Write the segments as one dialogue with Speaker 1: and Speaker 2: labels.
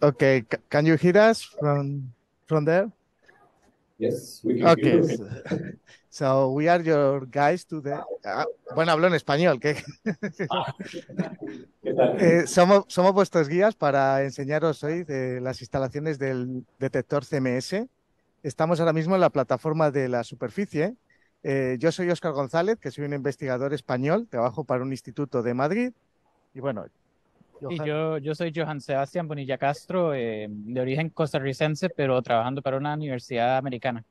Speaker 1: Okay, can you hear us from from there?
Speaker 2: Yes, we can. Okay.
Speaker 1: So we are your guys today. Ah, bueno, hablo en español. ¿qué? Eh, somos, somos vuestros guías para enseñaros hoy de las instalaciones del detector CMS. Estamos ahora mismo en la plataforma de la superficie. Eh, yo soy Óscar González, que soy un investigador español, trabajo para un instituto de Madrid. Y bueno,
Speaker 2: Y yo, yo soy Johan Sebastián Bonilla Castro, eh, de origen costarricense, pero trabajando para una universidad americana.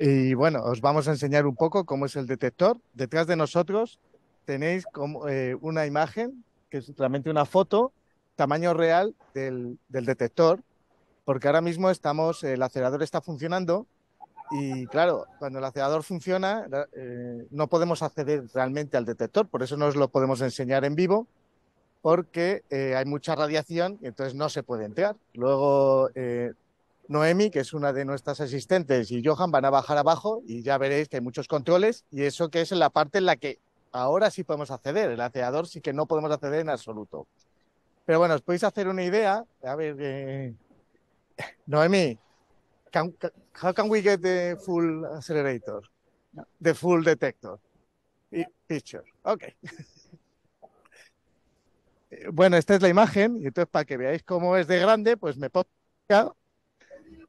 Speaker 1: Y bueno, os vamos a enseñar un poco cómo es el detector. Detrás de nosotros tenéis como, eh, una imagen, que es realmente una foto, tamaño real del, detector, porque ahora mismo estamos, eh, el acelerador está funcionando y claro, cuando el acelerador funciona eh, no podemos acceder realmente al detector, por eso no os lo podemos enseñar en vivo, porque hay mucha radiación y entonces no se puede entrar. Luego Noemi, que es una de nuestras asistentes, y Johan van a bajar abajo y ya veréis que hay muchos controles y eso que es la parte en la que ahora sí podemos acceder, el acelerador sí que no podemos acceder en absoluto. Pero bueno, os podéis hacer una idea, a ver, eh, Noemi, can, can, how can we get the full accelerator, the full detector picture? Ok. Eh, bueno, esta es la imagen y entonces para que veáis cómo es de grande, pues me pongo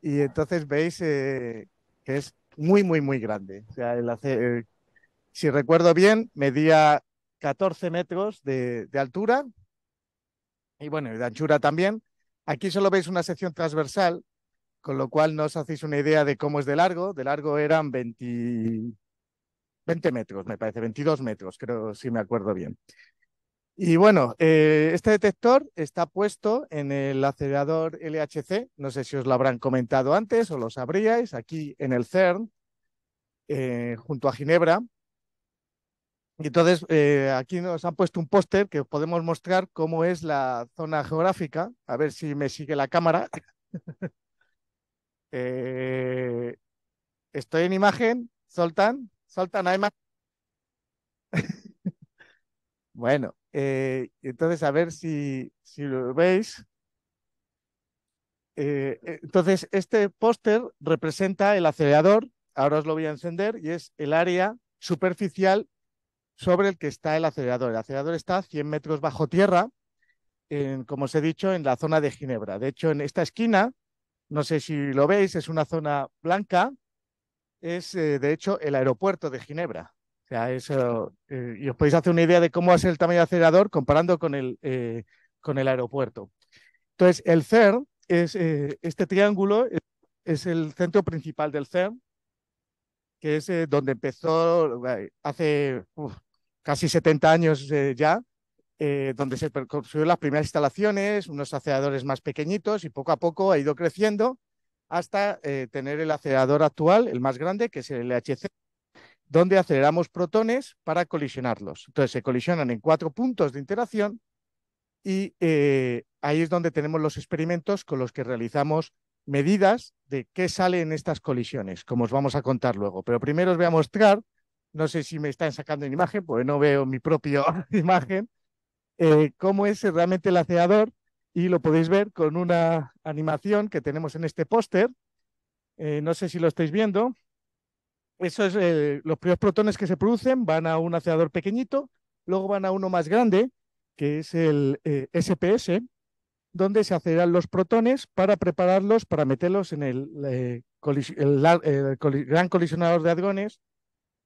Speaker 1: y entonces veis eh, que es muy, muy, muy grande. O sea, eh, si recuerdo bien, medía 14 metros de, altura y bueno, de anchura también. Aquí solo veis una sección transversal, con lo cual no os hacéis una idea de cómo es de largo. De largo eran 20 metros, me parece, 22 metros, creo, si me acuerdo bien. Y bueno, eh, este detector está puesto en el acelerador LHC. No sé si os lo habrán comentado antes o lo sabríais, aquí en el CERN, eh, junto a Ginebra. Y entonces eh, aquí nos han puesto un póster que os podemos mostrar cómo es la zona geográfica. A ver si me sigue la cámara. estoy en imagen. Soltan, soltan a más. bueno. Eh, entonces, a ver si, lo veis. Eh, eh, entonces, este póster representa el acelerador, ahora os lo voy a encender, y es el área superficial sobre el que está el acelerador. El acelerador está 100 metros bajo tierra, como os he dicho, en la zona de Ginebra. De hecho, en esta esquina, no sé si lo veis, es una zona blanca, es de hecho el aeropuerto de Ginebra eso, eh, y os podéis hacer una idea de cómo va a ser el tamaño del acelerador comparando con el, eh, con el aeropuerto. Entonces, el CERN, es, eh, este triángulo es, el centro principal del CERN, que es donde empezó hace casi 70 años ya, donde se construyeron las primeras instalaciones, unos aceleradores más pequeñitos y poco a poco ha ido creciendo hasta tener el acelerador actual, el más grande, que es el LHC, donde aceleramos protones para colisionarlos. Entonces se colisionan en cuatro puntos de interacción y eh, ahí es donde tenemos los experimentos con los que realizamos medidas de qué salen estas colisiones, como os vamos a contar luego. Pero primero os voy a mostrar, no sé si me están sacando en imagen, porque no veo mi propia imagen, eh, cómo es realmente el aceador y lo podéis ver con una animación que tenemos en este póster. Eh, no sé si lo estáis viendo. Eso es, eh, los primeros protones que se producen van a un acelerador pequeñito, luego van a uno más grande, que es el SPS, eh, donde se aceleran los protones para prepararlos, para meterlos en el, eh, gran colisionador de hadrones,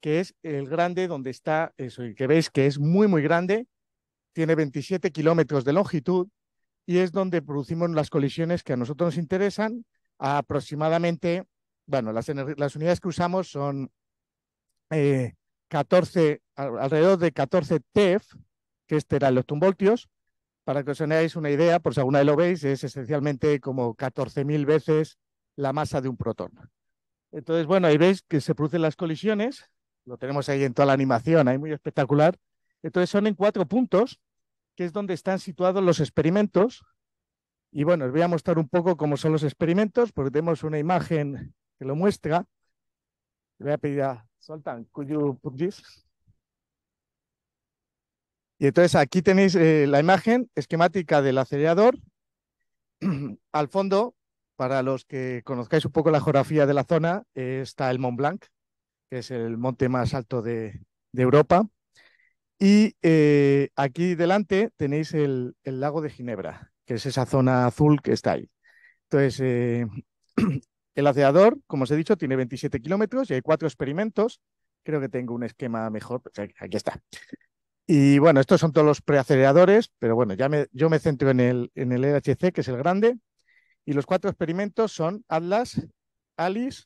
Speaker 1: que es el grande donde está eso, y que veis que es muy, muy grande, tiene 27 kilómetros de longitud, y es donde producimos las colisiones que a nosotros nos interesan aproximadamente bueno, las, unidades que usamos son eh, alrededor de 14 TEF, que este era los voltios Para que os tengáis una idea, por si alguna vez lo veis, es esencialmente como 14.000 veces la masa de un protón. Entonces, bueno, ahí veis que se producen las colisiones. Lo tenemos ahí en toda la animación, ahí muy espectacular. Entonces son en cuatro puntos, que es donde están situados los experimentos. Y bueno, os voy a mostrar un poco cómo son los experimentos, porque tenemos una imagen lo muestra. Le voy a pedir a Soltan, could you Y entonces aquí tenéis eh, la imagen esquemática del acelerador. Al fondo, para los que conozcáis un poco la geografía de la zona, eh, está el Mont Blanc, que es el monte más alto de, Europa. Y eh, aquí delante tenéis el, el, lago de Ginebra, que es esa zona azul que está ahí. Entonces, El acelerador, como os he dicho, tiene 27 kilómetros y hay cuatro experimentos. Creo que tengo un esquema mejor. Pues aquí está. Y bueno, estos son todos los preaceleradores, pero bueno, ya me, yo me centro en el, en el LHC, e que es el grande. Y los cuatro experimentos son Atlas, ALICE,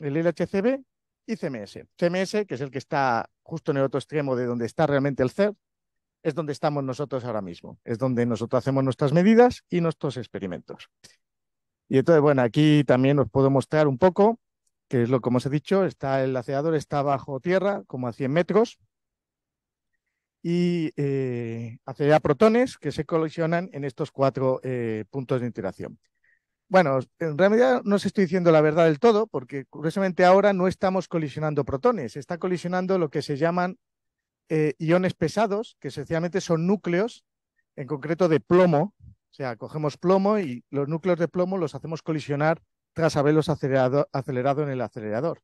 Speaker 1: el LHCB e y CMS. CMS, que es el que está justo en el otro extremo de donde está realmente el CERN, es donde estamos nosotros ahora mismo. Es donde nosotros hacemos nuestras medidas y nuestros experimentos. Y entonces, bueno, aquí también os puedo mostrar un poco, que es lo como os he dicho, está el laceador está bajo tierra, como a 100 metros, y eh, acelera protones que se colisionan en estos cuatro eh, puntos de interacción. Bueno, en realidad no os estoy diciendo la verdad del todo, porque curiosamente ahora no estamos colisionando protones, está colisionando lo que se llaman eh, iones pesados, que sencillamente son núcleos, en concreto de plomo, o sea, cogemos plomo y los núcleos de plomo los hacemos colisionar tras haberlos acelerado, en el acelerador.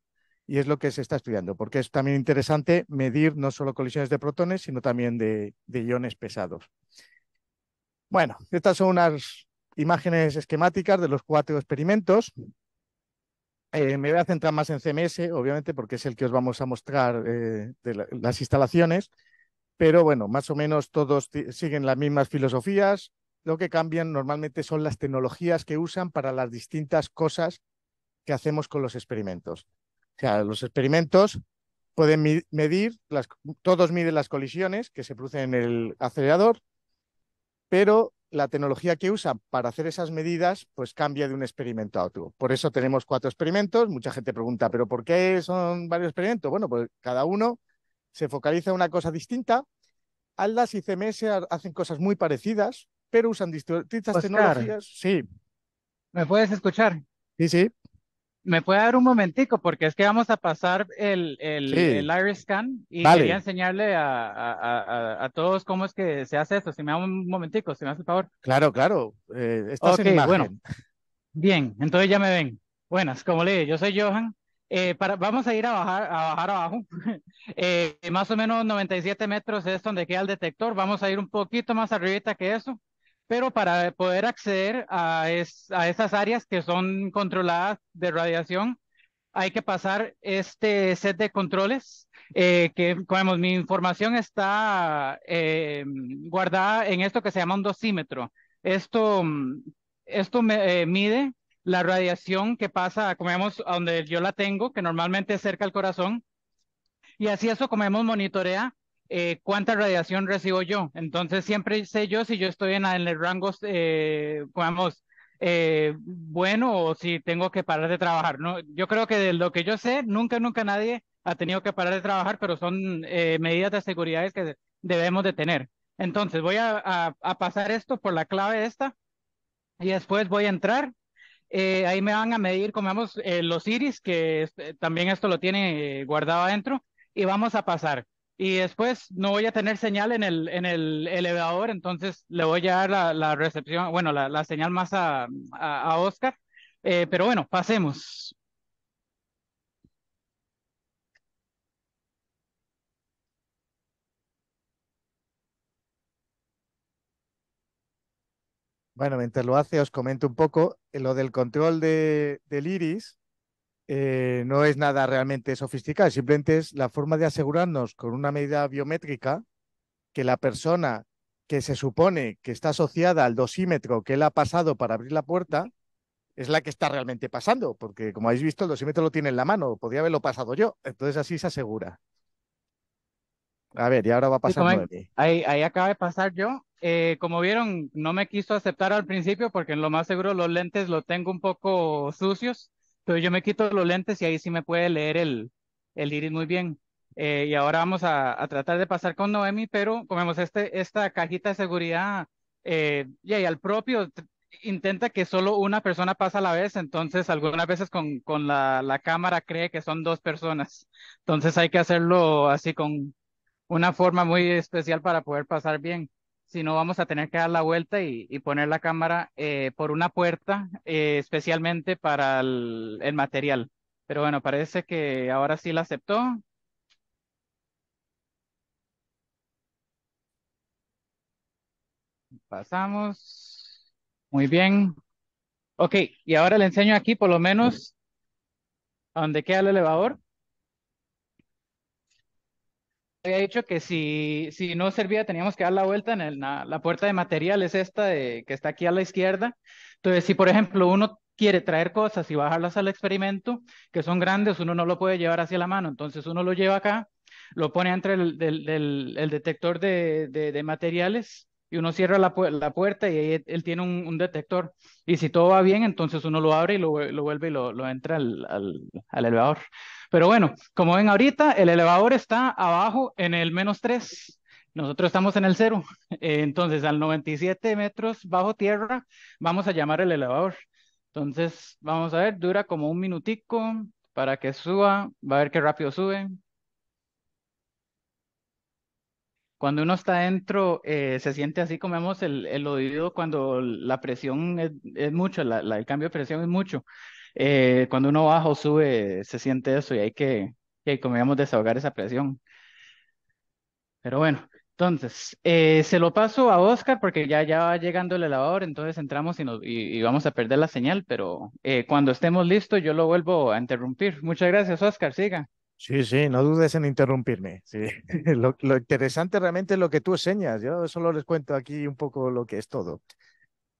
Speaker 1: Y es lo que se está estudiando, porque es también interesante medir no solo colisiones de protones, sino también de, iones pesados. Bueno, estas son unas imágenes esquemáticas de los cuatro experimentos. Eh, me voy a centrar más en CMS, obviamente, porque es el que os vamos a mostrar eh, de las instalaciones. Pero bueno, más o menos todos siguen las mismas filosofías, lo que cambian normalmente son las tecnologías que usan para las distintas cosas que hacemos con los experimentos. O sea, los experimentos pueden medir, todos miden las colisiones que se producen en el acelerador, pero la tecnología que usan para hacer esas medidas pues cambia de un experimento a otro. Por eso tenemos cuatro experimentos. Mucha gente pregunta, ¿pero por qué son varios experimentos? Bueno, pues cada uno se focaliza en una cosa distinta. ALDAS y CMS hacen cosas muy parecidas, pero usan distintas pues tecnologías. Sí. ¿Me puedes
Speaker 2: escuchar? Sí, sí. ¿Me puede dar un momentico? Porque es que vamos a pasar el, el, iris scan y quería enseñarle a, a, todos cómo es que se hace esto. Si me da un momentico, si me hace el favor.
Speaker 1: Claro, claro. Está eh, estás bueno.
Speaker 2: Bien, entonces ya me ven. Buenas, como le dije, yo soy Johan. Eh, para, vamos a ir a bajar, a bajar abajo. Eh, más o menos 97 metros es donde queda el detector. Vamos a ir un poquito más arribita que eso pero para poder acceder a, es, a esas áreas que son controladas de radiación, hay que pasar este set de controles, eh, que como mi información está eh, guardada en esto que se llama un dosímetro. Esto, mm, esto eh, mide la radiación que pasa, como vemos, a donde yo la tengo, que normalmente es cerca al corazón, y así eso, como vemos, monitorea eh, cuánta radiación recibo yo. Entonces siempre sé yo si yo estoy en, el rango, eh, eh, bueno o si tengo que parar de trabajar. ¿no? Yo creo que de lo que yo sé, nunca, nunca nadie ha tenido que parar de trabajar, pero son medidas de seguridad que debemos de tener. Entonces voy a, pasar esto por la clave esta y después voy a entrar ahí me van a medir, como vemos, los iris, que también esto lo tiene guardado adentro, y vamos a pasar y después no voy a tener señal en el, en el elevador, entonces le voy a dar la, recepción, bueno, la, señal más a, a, Oscar. Eh, pero bueno, pasemos.
Speaker 1: Bueno, mientras lo hace, os comento un poco lo del control de, del iris. Eh, no es nada realmente sofisticado, simplemente es la forma de asegurarnos con una medida biométrica que la persona que se supone que está asociada al dosímetro que él ha pasado para abrir la puerta es la que está realmente pasando, porque como habéis visto, el dosímetro lo tiene en la mano, podría haberlo pasado yo, entonces así se asegura. A ver, y ahora va a pasar
Speaker 2: Ahí, acaba de pasar yo. Eh, como vieron, no me quiso aceptar al principio porque en lo más seguro los lentes lo tengo un poco sucios. Entonces yo me quito los lentes y ahí sí me puede leer el, el iris muy bien. Eh, y ahora vamos a, a, tratar de pasar con Noemi, pero comemos este, esta cajita de seguridad eh, y al propio intenta que solo una persona pasa a la vez, entonces algunas veces con, con la, la, cámara cree que son dos personas. Entonces hay que hacerlo así con una forma muy especial para poder pasar bien si no vamos a tener que dar la vuelta y, poner la cámara eh, por una puerta eh, especialmente para el, material. Pero bueno, parece que ahora sí la aceptó. Pasamos. Muy bien. Ok, y ahora le enseño aquí por lo menos donde queda el elevador había dicho que si, si no servía teníamos que dar la vuelta en la, puerta de materiales esta que está aquí a la izquierda. Entonces, si por ejemplo uno quiere traer cosas y bajarlas al experimento, que son grandes, uno no lo puede llevar hacia la mano, entonces uno lo lleva acá, lo pone entre el, el detector de, de materiales y uno cierra la, puerta y ahí él tiene un, detector. Y si todo va bien, entonces uno lo abre y lo, vuelve y lo, entra al, elevador. Pero bueno, como ven ahorita, el elevador está abajo en el menos 3. Nosotros estamos en el cero. Entonces, al 97 metros bajo tierra, vamos a llamar el elevador. Entonces, vamos a ver, dura como un minutico para que suba, va a ver qué rápido sube. cuando uno está dentro, eh, se siente así, como vemos el, el oído cuando la presión es, mucho, el cambio de presión es mucho. Eh, cuando uno baja o sube, se siente eso y hay que, como digamos, desahogar esa presión. Pero bueno, entonces, eh, se lo paso a Oscar porque ya, ya va llegando el elevador, entonces entramos y, nos, y vamos a perder la señal, pero cuando estemos listos yo lo vuelvo a interrumpir. Muchas gracias, Oscar, siga.
Speaker 1: Sí, sí, no dudes en interrumpirme. Lo, interesante realmente es lo que tú enseñas. Yo solo les cuento aquí un poco lo que es todo.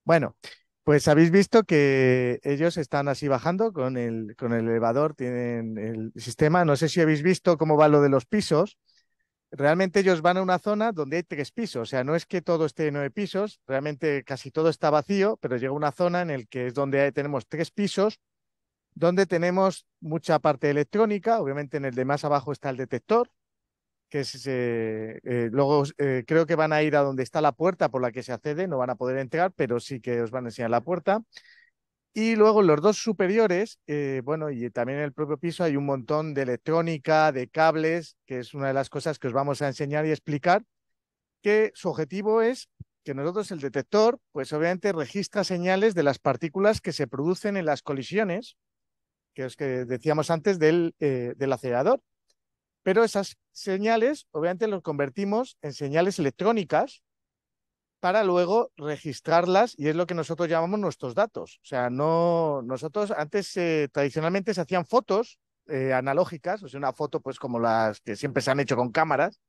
Speaker 1: Bueno, pues habéis visto que ellos están así bajando con el, elevador, tienen el sistema. No sé si habéis visto cómo va lo de los pisos. Realmente ellos van a una zona donde hay tres pisos, o sea, no es que todo esté en nueve pisos, realmente casi todo está vacío, pero llega una zona en la que es donde tenemos tres pisos donde tenemos mucha parte electrónica, obviamente en el de más abajo está el detector, que eh, luego eh, creo que van a ir a donde está la puerta por la que se accede, no van a poder entrar, pero sí que os van a enseñar la puerta. Y luego los dos superiores, eh, bueno, y también en el propio piso hay un montón de electrónica, de cables, que es una de las cosas que os vamos a enseñar y explicar, que su objetivo es que nosotros el detector, pues obviamente registra señales de las partículas que se producen en las colisiones que es que decíamos antes del, eh, del acelerador. Pero esas señales, obviamente, las convertimos en señales electrónicas para luego registrarlas y es lo que nosotros llamamos nuestros datos. O sea, no nosotros antes eh, tradicionalmente se hacían fotos eh, analógicas, o sea, una foto pues como las que siempre se han hecho con cámaras,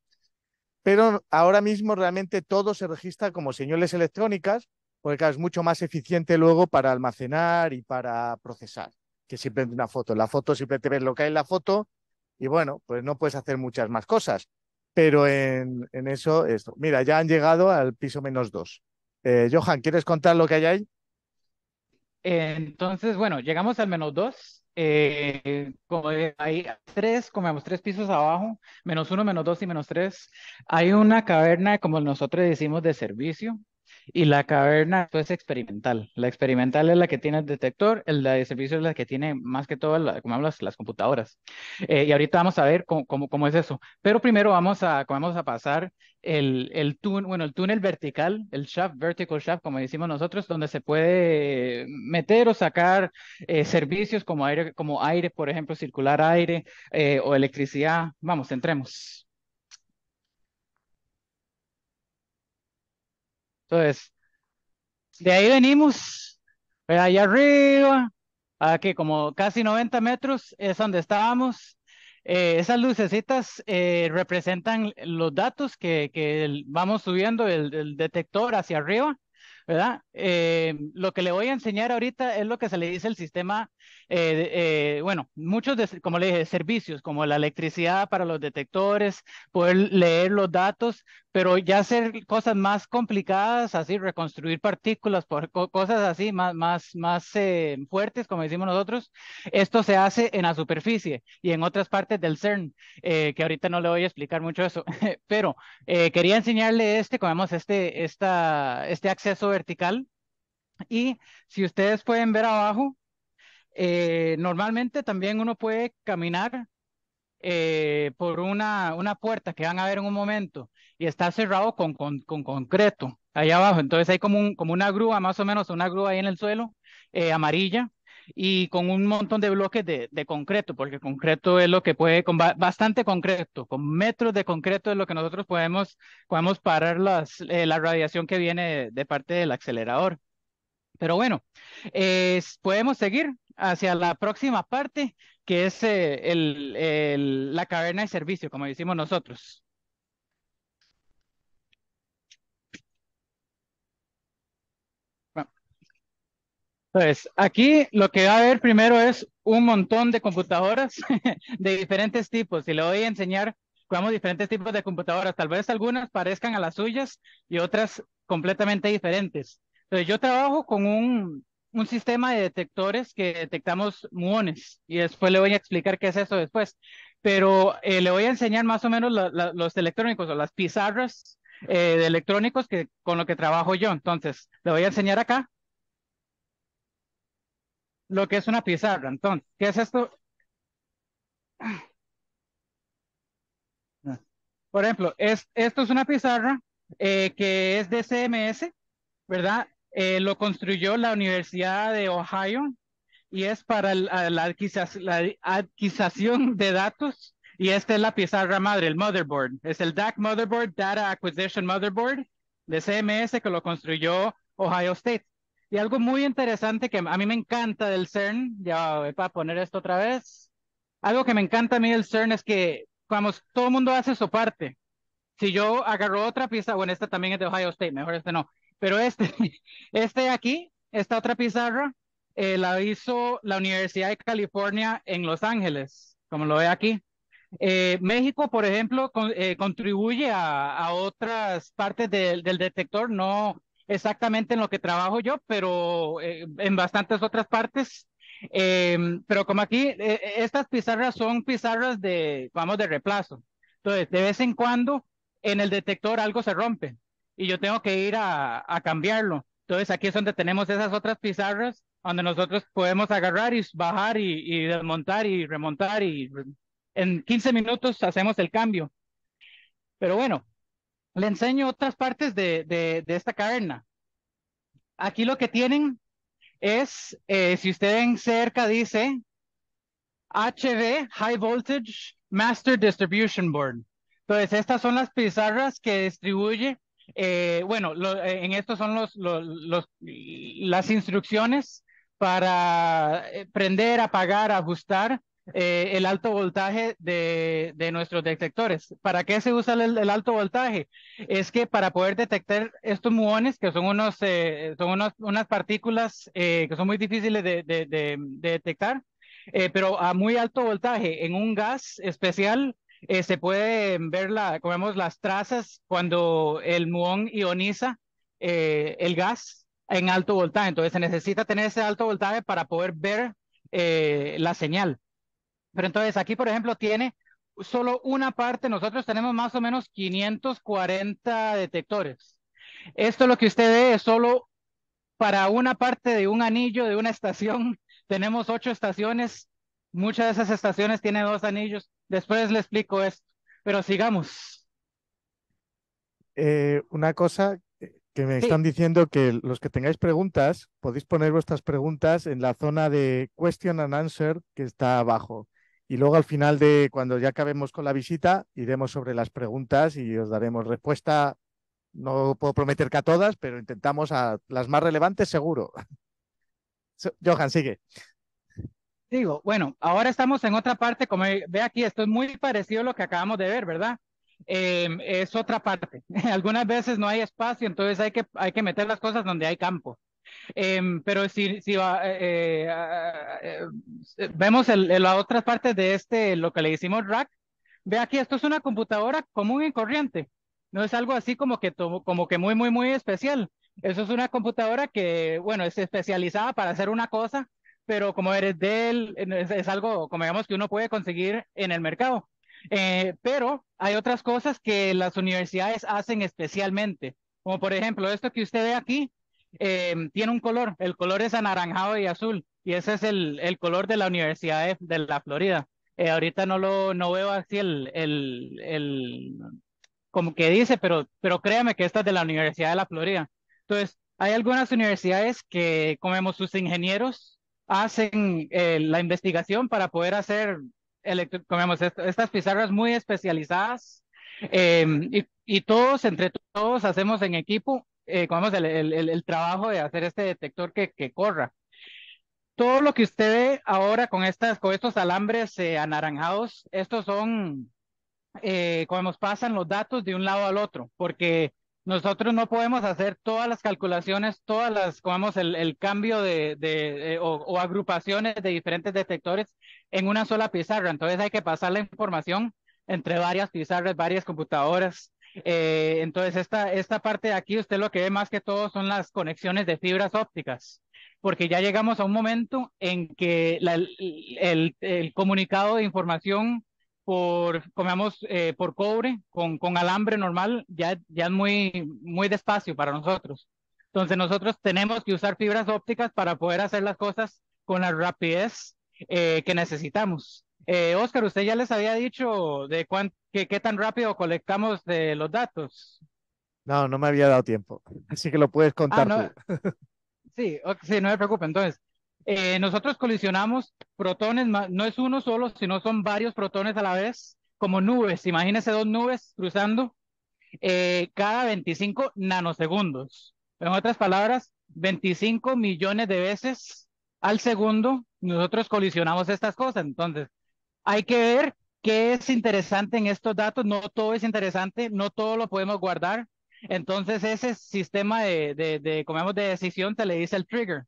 Speaker 1: pero ahora mismo realmente todo se registra como señales electrónicas porque es mucho más eficiente luego para almacenar y para procesar que siempre una foto. la foto siempre te ves lo que hay en la foto y bueno, pues no puedes hacer muchas más cosas. Pero en, eso, esto. Mira, ya han llegado al piso menos dos. Eh, Johan, ¿quieres contar lo que hay ahí?
Speaker 2: Entonces, bueno, llegamos al menos dos. Eh, como hay tres, comemos tres pisos abajo, menos uno, menos dos y menos tres, hay una caverna, como nosotros decimos, de servicio, y la caverna pues, es experimental. La experimental es la que tiene el detector, el de servicio es la que tiene más que todo, como las, las computadoras. Eh, y ahorita vamos a ver cómo, es eso. Pero primero vamos a, vamos a pasar el, el, túnel, bueno, el túnel vertical, el shaft, vertical shaft, como decimos nosotros, donde se puede meter o sacar eh, servicios como aire, como aire, por ejemplo, circular aire eh, o electricidad. Vamos, entremos. Entonces, de ahí venimos, eh, allá arriba, aquí como casi 90 metros es donde estábamos. Eh, esas lucecitas eh, representan los datos que, vamos subiendo el detector hacia arriba. ¿verdad? Eh, lo que le voy a enseñar ahorita es lo que se le dice el sistema, eh, eh, bueno, muchos, de, como le dije, servicios como la electricidad para los detectores, poder leer los datos, pero ya hacer cosas más complicadas, así, reconstruir partículas, por, cosas así, más, más, más fuertes, como decimos nosotros, esto se hace en la superficie y en otras partes del CERN, que ahorita no le voy a explicar mucho eso, pero quería enseñarle este, como vemos, este, esta, este acceso vertical. Y si ustedes pueden ver abajo, eh, normalmente también uno puede caminar eh, por una, una puerta que van a ver en un momento y está cerrado con, con, concreto ahí abajo. Entonces hay como, un, como una grúa, más o menos una grúa ahí en el suelo, eh, amarilla, y con un montón de bloques de, concreto, porque concreto es lo que puede, con bastante concreto, con metros de concreto es lo que nosotros podemos, podemos parar eh, la radiación que viene de, parte del acelerador. Pero bueno, podemos seguir hacia la próxima parte, que es eh, la caverna de servicio, como decimos nosotros. Entonces, pues, aquí lo que va a ver primero es un montón de computadoras de diferentes tipos y le voy a enseñar cómo diferentes tipos de computadoras. Tal vez algunas parezcan a las suyas y otras completamente diferentes. Entonces, yo trabajo con un, sistema de detectores que detectamos muones y después le voy a explicar qué es eso después. Pero eh, le voy a enseñar más o menos los electrónicos o las pizarras eh, de electrónicos que, con lo que trabajo yo. Entonces, le voy a enseñar acá lo que es una pizarra. Entonces, ¿qué es esto? Ah. Por ejemplo, es, esto es una pizarra eh, que es de CMS, ¿verdad? Eh, lo construyó la Universidad de Ohio y es para la, la adquisición de datos y esta es la pizarra madre, el motherboard. Es el DAC Motherboard, Data Acquisition Motherboard de CMS que lo construyó Ohio State. Y algo muy interesante que a mí me encanta del CERN, ya voy a poner esto otra vez, algo que me encanta a mí del CERN es que, vamos, todo el mundo hace su parte. Si yo agarro otra pizarra, bueno, esta también es de Ohio State, mejor este no, pero este, este aquí, esta otra pizarra, eh, la hizo la Universidad de California en Los Ángeles, como lo ve aquí. Eh, México, por ejemplo, eh, contribuye a, otras partes del detector, no, exactamente en lo que trabajo yo, pero eh, en bastantes otras partes. Em, pero como aquí, eh, eh, estas pizarras son pizarras de, vamos, de reemplazo. Entonces, de vez en cuando en el detector algo se rompe y yo tengo que ir a, cambiarlo. Entonces, aquí es donde tenemos esas otras pizarras donde nosotros podemos agarrar y bajar y desmontar y remontar y en 15 minutos hacemos el cambio. Pero bueno, le enseño otras partes de, esta cadena. Aquí lo que tienen es, eh, si usted ven cerca, dice HV, High Voltage Master Distribution Board. Entonces, estas son las pizarras que distribuye. Eh, bueno, eh, en estos son los, las instrucciones para prender, apagar, ajustar eh, el alto voltaje de, de, nuestros detectores. ¿Para qué se usa el, alto voltaje? Es que para poder detectar estos muones, que son, unos, eh, son unas partículas eh, que son muy difíciles de, de, detectar, pero a muy alto voltaje, en un gas especial, se pueden ver la, vemos las trazas cuando el muón ioniza el gas en alto voltaje. Entonces se necesita tener ese alto voltaje para poder ver la señal. Pero entonces aquí, por ejemplo, tiene solo una parte, nosotros tenemos más o menos 540 detectores. Esto lo que usted ve es solo para una parte de un anillo, de una estación. Tenemos ocho estaciones, muchas de esas estaciones tienen dos anillos. Después le explico esto, pero sigamos.
Speaker 1: Eh, una cosa eh, que me están diciendo que los que tengáis preguntas, podéis poner vuestras preguntas en la zona de question and answer que está abajo. Y luego al final de cuando ya acabemos con la visita, iremos sobre las preguntas y os daremos respuesta. No puedo prometer que a todas, pero intentamos a las más relevantes seguro. Johan, sigue.
Speaker 2: Digo, bueno, ahora estamos en otra parte, como ve aquí, esto es muy parecido a lo que acabamos de ver, ¿verdad? Em, es otra parte. Algunas veces no hay espacio, entonces hay que, hay que meter las cosas donde hay campo. Em, pero si, si eh, eh, ah, eh, eh, vemos el, la otra parte de este, lo que le hicimos rack, ve aquí, esto es una computadora común y corriente. No es algo así como que, como que muy, muy, muy especial. Eso es una computadora que, bueno, es especializada para hacer una cosa, pero como eres de él, es, es algo, como digamos, que uno puede conseguir en el mercado. pero hay otras cosas que las universidades hacen especialmente, como por ejemplo esto que usted ve aquí, Em, tiene un color, el color es anaranjado y azul, y ese es el, color de la Universidad de, la Florida. Eh, ahorita no lo no veo así el, el, el, como que dice, pero, pero créame que esta es de la Universidad de la Florida. Entonces, hay algunas universidades que, como vemos, sus ingenieros hacen eh, la investigación para poder hacer, como estas pizarras muy especializadas em, y, y todos, entre todos, hacemos en equipo eh, el, trabajo de hacer este detector que, corra. Todo lo que usted ve ahora con, estas, con estos alambres eh, anaranjados, estos son, eh, como pasan los datos de un lado al otro, porque nosotros no podemos hacer todas las calculaciones, todas las, como el, el, cambio de, eh, o, agrupaciones de diferentes detectores en una sola pizarra. Entonces hay que pasar la información entre varias pizarras, varias computadoras. Eh, entonces, esta, parte de aquí, usted lo que ve más que todo son las conexiones de fibras ópticas, porque ya llegamos a un momento en que el, comunicado de información por, comemos eh, por cobre con, alambre normal ya, ya es muy, muy despacio para nosotros. Entonces, nosotros tenemos que usar fibras ópticas para poder hacer las cosas con la rapidez eh, que necesitamos. Eh, Oscar, usted ya les había dicho de cuán, qué tan rápido colectamos de los datos.
Speaker 1: No, no me había dado tiempo, así que lo puedes ah, contar
Speaker 2: sí, sí, no me preocupe. Entonces, eh, nosotros colisionamos protones, no es uno solo, sino son varios protones a la vez, como nubes. Imagínese dos nubes cruzando eh, cada 25 nanosegundos. En otras palabras, 25 millones de veces al segundo nosotros colisionamos estas cosas. Entonces, hay que ver qué es interesante en estos datos. No todo es interesante, no todo lo podemos guardar. Entonces ese sistema de, de, comemos de decisión te le dice el trigger.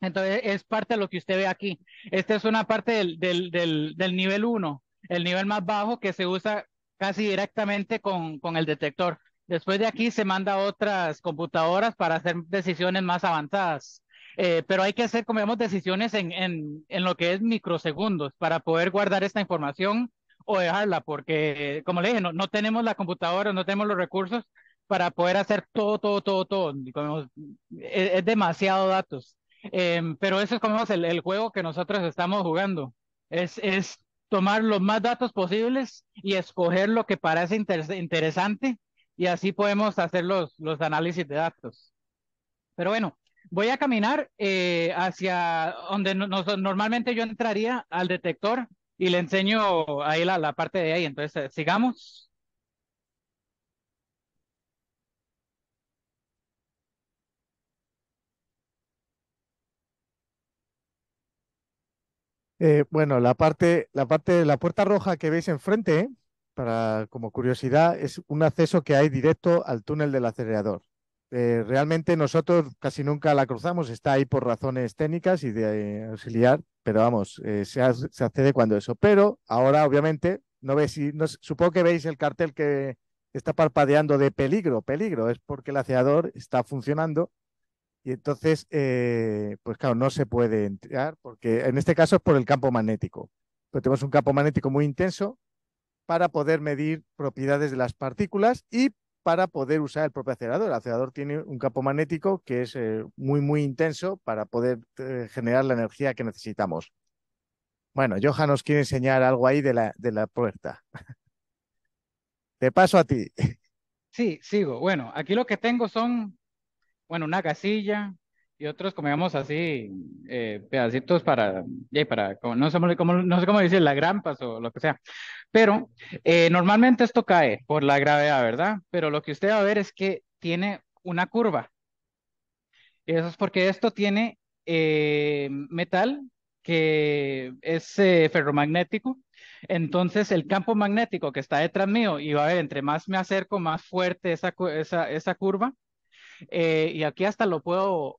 Speaker 2: Entonces es parte de lo que usted ve aquí. Esta es una parte del, nivel 1, el nivel más bajo que se usa casi directamente con, con el detector. Después de aquí se manda a otras computadoras para hacer decisiones más avanzadas. Eh, pero hay que hacer, como digamos, decisiones en, en, en, lo que es microsegundos para poder guardar esta información o dejarla, porque, como le dije, no, tenemos la computadora, no tenemos los recursos para poder hacer todo, todo, todo, todo. E, es, demasiado datos. Em, pero eso es como el, juego que nosotros estamos jugando. Es, es tomar los más datos posibles y escoger lo que parece interesante y así podemos hacer los, los análisis de datos. Pero bueno, voy a caminar eh, hacia donde normalmente yo entraría al detector y le enseño ahí la, parte de ahí. Entonces, eh, sigamos.
Speaker 1: Eh, bueno, la parte, la parte de la puerta roja que veis enfrente, para, como curiosidad, es un acceso que hay directo al túnel del acelerador. Eh, realmente nosotros casi nunca la cruzamos, está ahí por razones técnicas y de eh, auxiliar, pero vamos, eh, se, accede cuando eso. Pero ahora, obviamente, no veis, supongo que veis el cartel que está parpadeando de peligro, peligro, es porque el acelerador está funcionando y entonces, pues claro, no se puede entrar, porque en este caso es por el campo magnético. tenemos un campo magnético muy intenso para poder medir propiedades de las partículas y para poder usar el propio acelerador. El acelerador tiene un campo magnético que es eh, muy, muy intenso para poder eh, generar la energía que necesitamos. Bueno, Johan nos quiere enseñar algo ahí de la, de la puerta.
Speaker 2: Te paso a ti. Sí, sigo. Bueno, aquí lo que tengo son, bueno, una casilla, y otros comíamos así eh, pedacitos para, eh, para no, sé, no sé cómo decir, la grampas o lo que sea. Pero eh, normalmente esto cae por la gravedad, ¿verdad? Pero lo que usted va a ver es que tiene una curva. eso es porque esto tiene metal que es ferromagnético. Entonces el campo magnético que está detrás mío, y va a ver, entre más me acerco, más fuerte esa, esa, esa curva. y aquí hasta lo puedo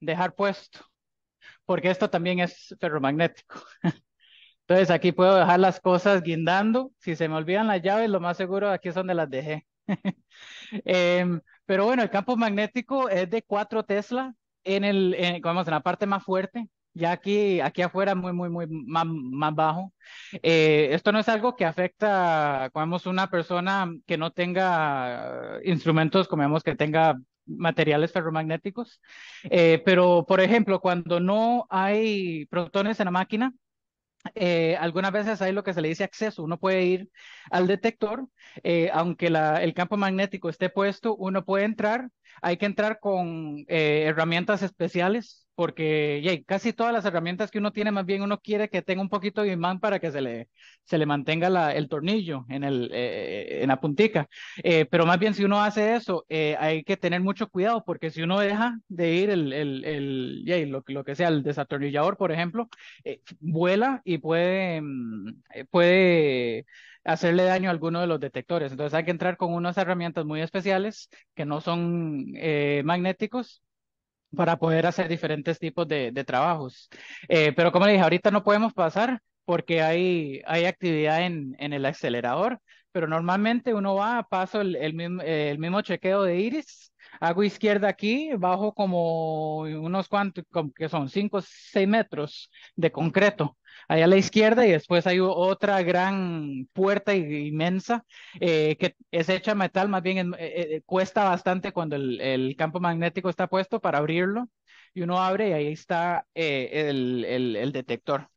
Speaker 2: dejar puesto, porque esto también es ferromagnético. Entonces aquí puedo dejar las cosas guindando. Si se me olvidan las llaves, lo más seguro aquí es donde las dejé. Em, pero bueno, el campo magnético es de 4 Tesla en, el, vamos, en la parte más fuerte. Ya aquí, aquí afuera muy, muy, muy más, más bajo. Eh, esto no es algo que afecta, como una persona que no tenga eh, instrumentos, como que tenga materiales ferromagnéticos. Eh, pero, por ejemplo, cuando no hay protones en la máquina, eh, algunas veces hay lo que se le dice acceso. Uno puede ir al detector, eh, aunque el campo magnético esté puesto, uno puede entrar hay que entrar con eh, herramientas especiales porque casi todas las herramientas que uno tiene, más bien uno quiere que tenga un poquito de imán para que se le, se le mantenga el tornillo en, el, eh, eh, en la puntica. pero más bien si uno hace eso, hay que tener mucho cuidado porque si uno deja de ir el, el, el lo, lo, que sea, el desatornillador, por ejemplo, vuela y puede, mm, puede hacerle daño a alguno de los detectores. Entonces hay que entrar con unas herramientas muy especiales que no son eh, magnéticos para poder hacer diferentes tipos de, trabajos. Eh, pero como le dije, ahorita no podemos pasar porque hay, hay actividad en, el acelerador, pero normalmente uno va a paso el, mismo, el mismo chequeo de iris Hago izquierda aquí, bajo como unos cuantos, que son 5, seis metros de concreto. Allá a la izquierda y después hay otra gran puerta inmensa eh, que es hecha metal, más bien eh, eh, cuesta bastante cuando el, campo magnético está puesto para abrirlo y uno abre y ahí está el, detector.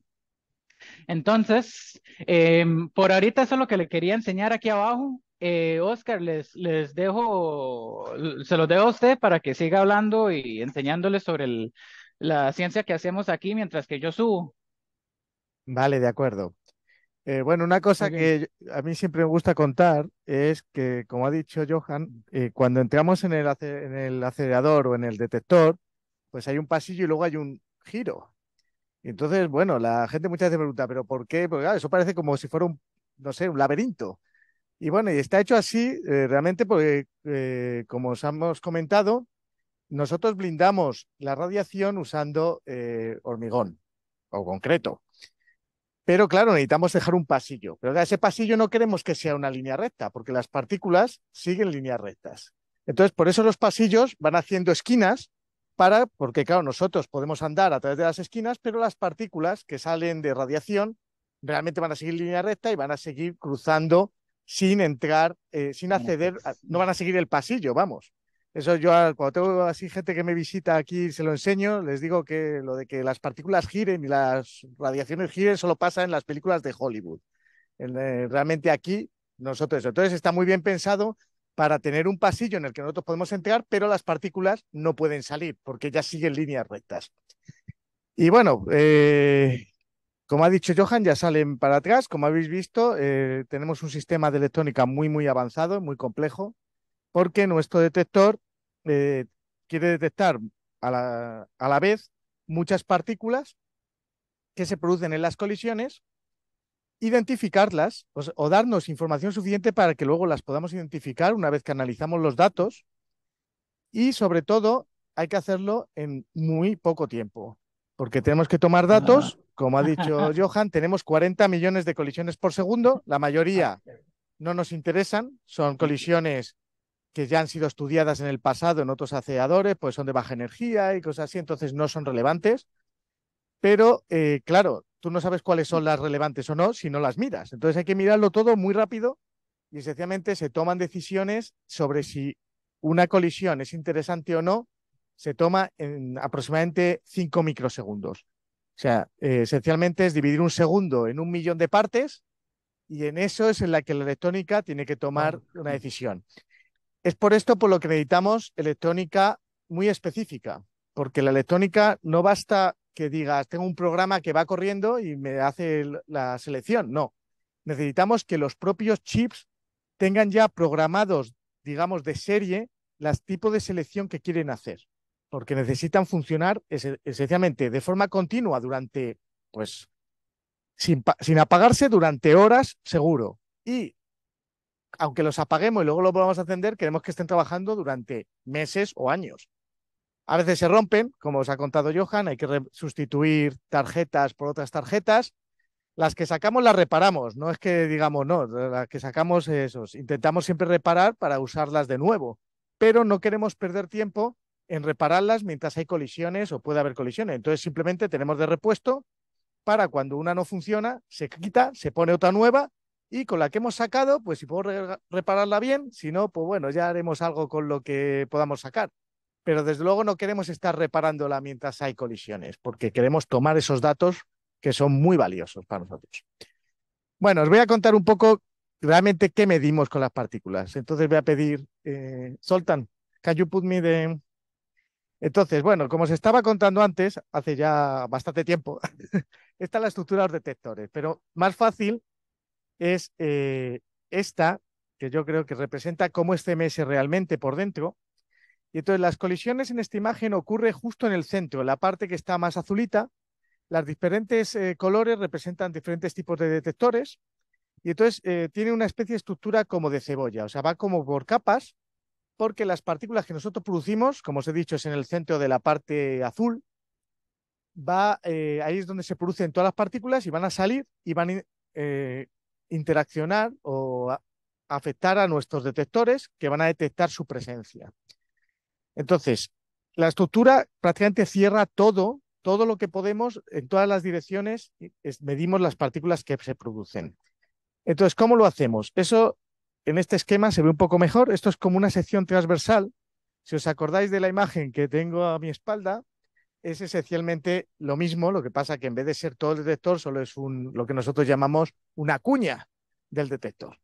Speaker 2: Entonces, em, por ahorita eso es lo que le quería enseñar aquí abajo. Eh, Oscar, les, les dejo, se los dejo a usted para que siga hablando y enseñándoles sobre la ciencia que hacemos aquí mientras que yo subo.
Speaker 1: Vale, de acuerdo. Eh, bueno, una cosa que a mí siempre me gusta contar es que, como ha dicho Johan, eh, cuando entramos en el, en el acelerador o en el detector, pues hay un pasillo y luego hay un giro. Entonces, bueno, la gente muchas veces pregunta, ¿pero por qué? Porque eso parece como si fuera un, no sé, un laberinto. Y bueno, y está hecho así eh, realmente porque, eh, como os hemos comentado, nosotros blindamos la radiación usando eh, hormigón o concreto. Pero claro, necesitamos dejar un pasillo. Pero ese pasillo no queremos que sea una línea recta, porque las partículas siguen líneas rectas. Entonces, por eso los pasillos van haciendo esquinas para, porque claro, nosotros podemos andar a través de las esquinas, pero las partículas que salen de radiación realmente van a seguir línea recta y van a seguir cruzando sin entrar, eh, sin acceder, no van a seguir el pasillo, vamos. Eso yo ah, cuando tengo así gente que me visita aquí se lo enseño, les digo que lo de que las partículas giren y las radiaciones giren solo pasa en las películas de Hollywood. Eh, realmente aquí nosotros. Entonces está muy bien pensado para tener un pasillo en el que nosotros podemos entrar, pero las partículas no pueden salir porque ya siguen líneas rectas. Y bueno, eh, como ha dicho Johan, ya salen para atrás. Como habéis visto, eh, tenemos un sistema de electrónica muy, muy avanzado, muy complejo, porque nuestro detector eh, quiere detectar a la, vez muchas partículas que se producen en las colisiones, identificarlas o darnos información suficiente para que luego las podamos identificar una vez que analizamos los datos. Y sobre todo, hay que hacerlo en muy poco tiempo porque tenemos que tomar datos. Ah. Como ha dicho Johan, tenemos 40 millones de colisiones por segundo. La mayoría no nos interesan, son colisiones que ya han sido estudiadas en el pasado en otros aceleradores, pues son de baja energía y cosas así, entonces no son relevantes. Pero eh, claro, tú no sabes cuáles son las relevantes o no si no las miras. Entonces hay que mirarlo todo muy rápido y esencialmente se toman decisiones sobre si una colisión es interesante o no se toma en aproximadamente 5 microsegundos. O sea, eh, esencialmente es dividir un segundo en un millón de partes y en eso es en la que la electrónica tiene que tomar una decisión. Es por esto por lo que necesitamos electrónica muy específica, porque la electrónica no basta que digas, tengo un programa que va corriendo y me hace la selección, no. Necesitamos que los propios chips tengan ya programados, digamos, de serie, las tipos de selección que quieren hacer porque necesitan funcionar esencialmente de forma continua durante, pues, sin, sin, apagarse durante horas seguro. Y aunque los apaguemos y luego los volvamos a encender, queremos que estén trabajando durante meses o años. A veces se rompen, como os ha contado Johan, hay que sustituir tarjetas por otras tarjetas. Las que sacamos las reparamos, no es que digamos no, las que sacamos esos. Intentamos siempre reparar para usarlas de nuevo, pero no queremos perder tiempo en repararlas mientras hay colisiones o puede haber colisiones. Entonces simplemente tenemos de repuesto para cuando una no funciona, se quita, se pone otra nueva y con la que hemos sacado, pues si puedo repararla bien, si no, pues bueno, ya haremos algo con lo que podamos sacar. Pero desde luego no queremos estar reparándola mientras hay colisiones, porque queremos tomar esos datos que son muy valiosos para nosotros. Bueno, os voy a contar un poco realmente qué medimos con las partículas. Entonces voy a pedir, Soltan, eh, can you put me entonces, bueno, como os estaba contando antes, hace ya bastante tiempo, esta es la estructura de los detectores, pero más fácil es eh, esta, que yo creo que representa cómo es CMS realmente por dentro. Y entonces las colisiones en esta imagen ocurren justo en el centro, la parte que está más azulita. Las diferentes eh, colores representan diferentes tipos de detectores. Y entonces eh, tiene una especie de estructura como de cebolla, o sea, va como por capas porque las partículas que nosotros producimos, como os he dicho, es en el centro de la parte azul, va, eh, ahí es donde se producen todas las partículas y van a salir y van a eh, interaccionar o afectar a nuestros detectores que van a detectar su presencia. Entonces, la estructura prácticamente cierra todo, todo lo que podemos en todas las direcciones, medimos las partículas que se producen. Entonces, ¿cómo lo hacemos? Eso en este esquema se ve un poco mejor. Esto es como una sección transversal. Si os acordáis de la imagen que tengo a mi espalda, es esencialmente lo mismo, lo que pasa que en vez de ser todo el detector, solo es lo que nosotros llamamos una cuña del detector.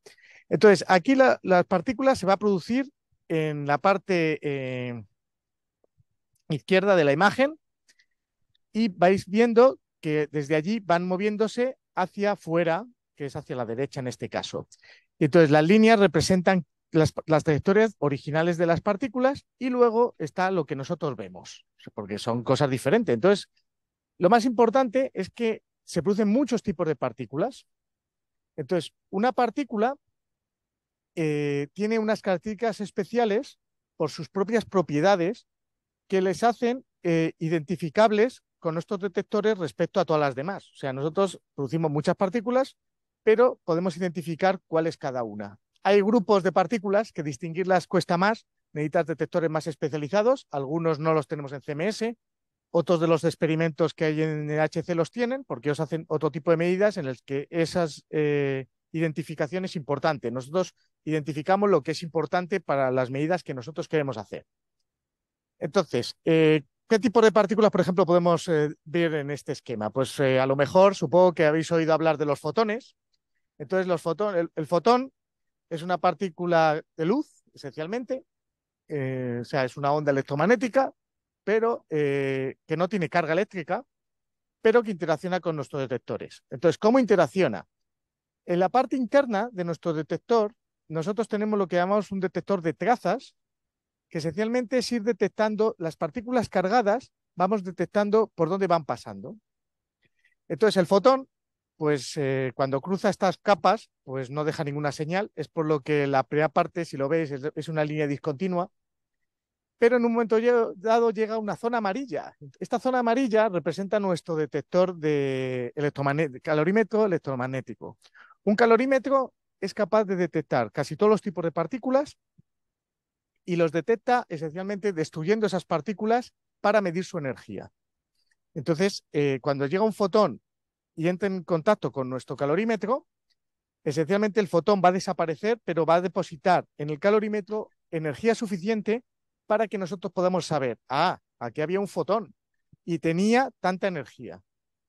Speaker 1: Entonces, aquí las partículas se va a producir en la parte eh, izquierda de la imagen y vais viendo que desde allí van moviéndose hacia afuera que es hacia la derecha en este caso. Entonces, las líneas representan las, trayectorias originales de las partículas y luego está lo que nosotros vemos, porque son cosas diferentes. Entonces, lo más importante es que se producen muchos tipos de partículas. Entonces, una partícula eh, tiene unas características especiales por sus propias propiedades que les hacen eh, identificables con nuestros detectores respecto a todas las demás. O sea, nosotros producimos muchas partículas pero podemos identificar cuál es cada una. Hay grupos de partículas que distinguirlas cuesta más, necesitas detectores más especializados, algunos no los tenemos en CMS, otros de los experimentos que hay en el HC los tienen, porque ellos hacen otro tipo de medidas en las que esas eh, identificación es importante. Nosotros identificamos lo que es importante para las medidas que nosotros queremos hacer. Entonces, eh, ¿qué tipo de partículas, por ejemplo, podemos eh, ver en este esquema? Pues a lo mejor supongo que habéis oído hablar de los fotones, entonces, los fotones, el, fotón es una partícula de luz, esencialmente, eh, o sea, es una onda electromagnética, pero eh, que no tiene carga eléctrica, pero que interacciona con nuestros detectores. Entonces, ¿cómo interacciona? En la parte interna de nuestro detector, nosotros tenemos lo que llamamos un detector de trazas, que esencialmente es ir detectando las partículas cargadas, vamos detectando por dónde van pasando. Entonces, el fotón pues eh, cuando cruza estas capas, pues no deja ninguna señal. Es por lo que la primera parte, si lo veis, es, una línea discontinua. Pero en un momento dado llega una zona amarilla. Esta zona amarilla representa nuestro detector de calorímetro electromagnético. Un calorímetro es capaz de detectar casi todos los tipos de partículas y los detecta esencialmente destruyendo esas partículas para medir su energía. Entonces, eh, cuando llega un fotón y entre en contacto con nuestro calorímetro, esencialmente el fotón va a desaparecer, pero va a depositar en el calorímetro energía suficiente para que nosotros podamos saber, ah, aquí había un fotón y tenía tanta energía.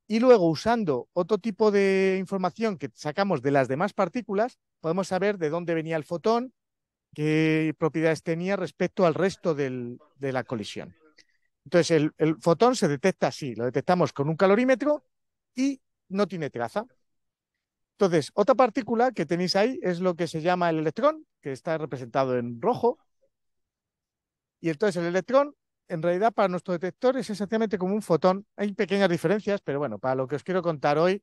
Speaker 1: Y luego, usando otro tipo de información que sacamos de las demás partículas, podemos saber de dónde venía el fotón, qué propiedades tenía respecto al resto de la colisión. Entonces, el, el fotón se detecta así, lo detectamos con un calorímetro y no tiene traza. Entonces, otra partícula que tenéis ahí es lo que se llama el electrón, que está representado en rojo. Y entonces el electrón, en realidad, para nuestro detector es exactamente como un fotón. Hay pequeñas diferencias, pero bueno, para lo que os quiero contar hoy,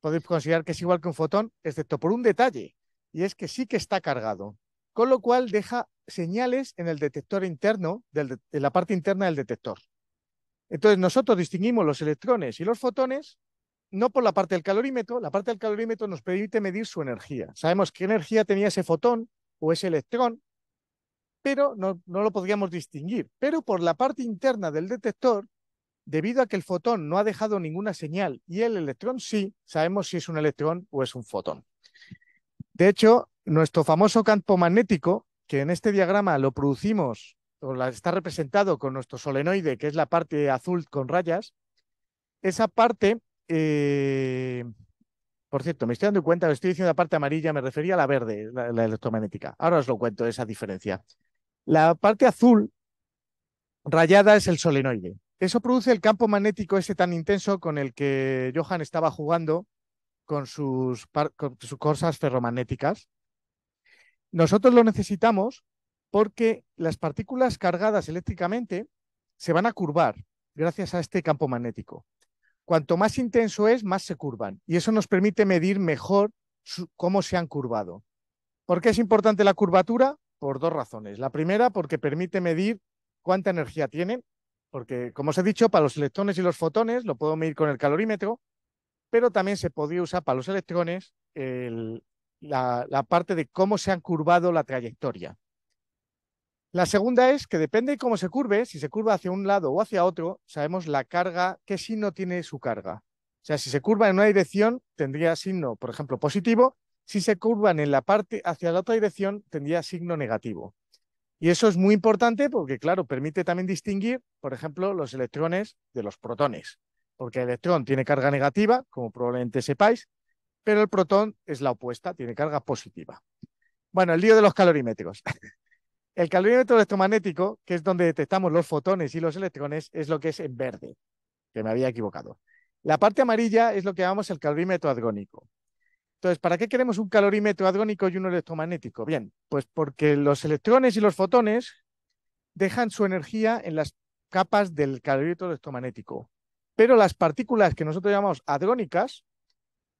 Speaker 1: podéis considerar que es igual que un fotón, excepto por un detalle, y es que sí que está cargado, con lo cual deja señales en el detector interno, de, en la parte interna del detector. Entonces nosotros distinguimos los electrones y los fotones no por la parte del calorímetro, la parte del calorímetro nos permite medir su energía. Sabemos qué energía tenía ese fotón o ese electrón, pero no, lo podríamos distinguir. Pero por la parte interna del detector, debido a que el fotón no ha dejado ninguna señal y el electrón sí, sabemos si es un electrón o es un fotón. De hecho, nuestro famoso campo magnético, que en este diagrama lo producimos o está representado con nuestro solenoide, que es la parte azul con rayas, esa parte eh, por cierto, me estoy dando cuenta, estoy diciendo la parte amarilla, me refería a la verde, la, electromagnética. Ahora os lo cuento, esa diferencia. La parte azul rayada es el solenoide. Eso produce el campo magnético ese tan intenso con el que Johan estaba jugando con sus, con sus cosas ferromagnéticas. Nosotros lo necesitamos porque las partículas cargadas eléctricamente se van a curvar gracias a este campo magnético. Cuanto más intenso es, más se curvan. Y eso nos permite medir mejor cómo se han curvado. ¿Por qué es importante la curvatura? Por dos razones. La primera, porque permite medir cuánta energía tienen, porque, como os he dicho, para los electrones y los fotones lo puedo medir con el calorímetro, pero también se podría usar para los electrones la, la parte de cómo se han curvado la trayectoria. La segunda es que depende de cómo se curve, si se curva hacia un lado o hacia otro, sabemos la carga, qué signo tiene su carga. O sea, si se curva en una dirección, tendría signo, por ejemplo, positivo. Si se curvan en la parte hacia la otra dirección, tendría signo negativo. Y eso es muy importante porque, claro, permite también distinguir, por ejemplo, los electrones de los protones. Porque el electrón tiene carga negativa, como probablemente sepáis, pero el protón es la opuesta, tiene carga positiva. Bueno, el lío de los calorimétricos. El calorímetro electromagnético, que es donde detectamos los fotones y los electrones, es lo que es en verde, que me había equivocado. La parte amarilla es lo que llamamos el calorímetro adrónico. Entonces, ¿para qué queremos un calorímetro adrónico y uno electromagnético? Bien, pues porque los electrones y los fotones dejan su energía en las capas del calorímetro electromagnético. Pero las partículas que nosotros llamamos adrónicas,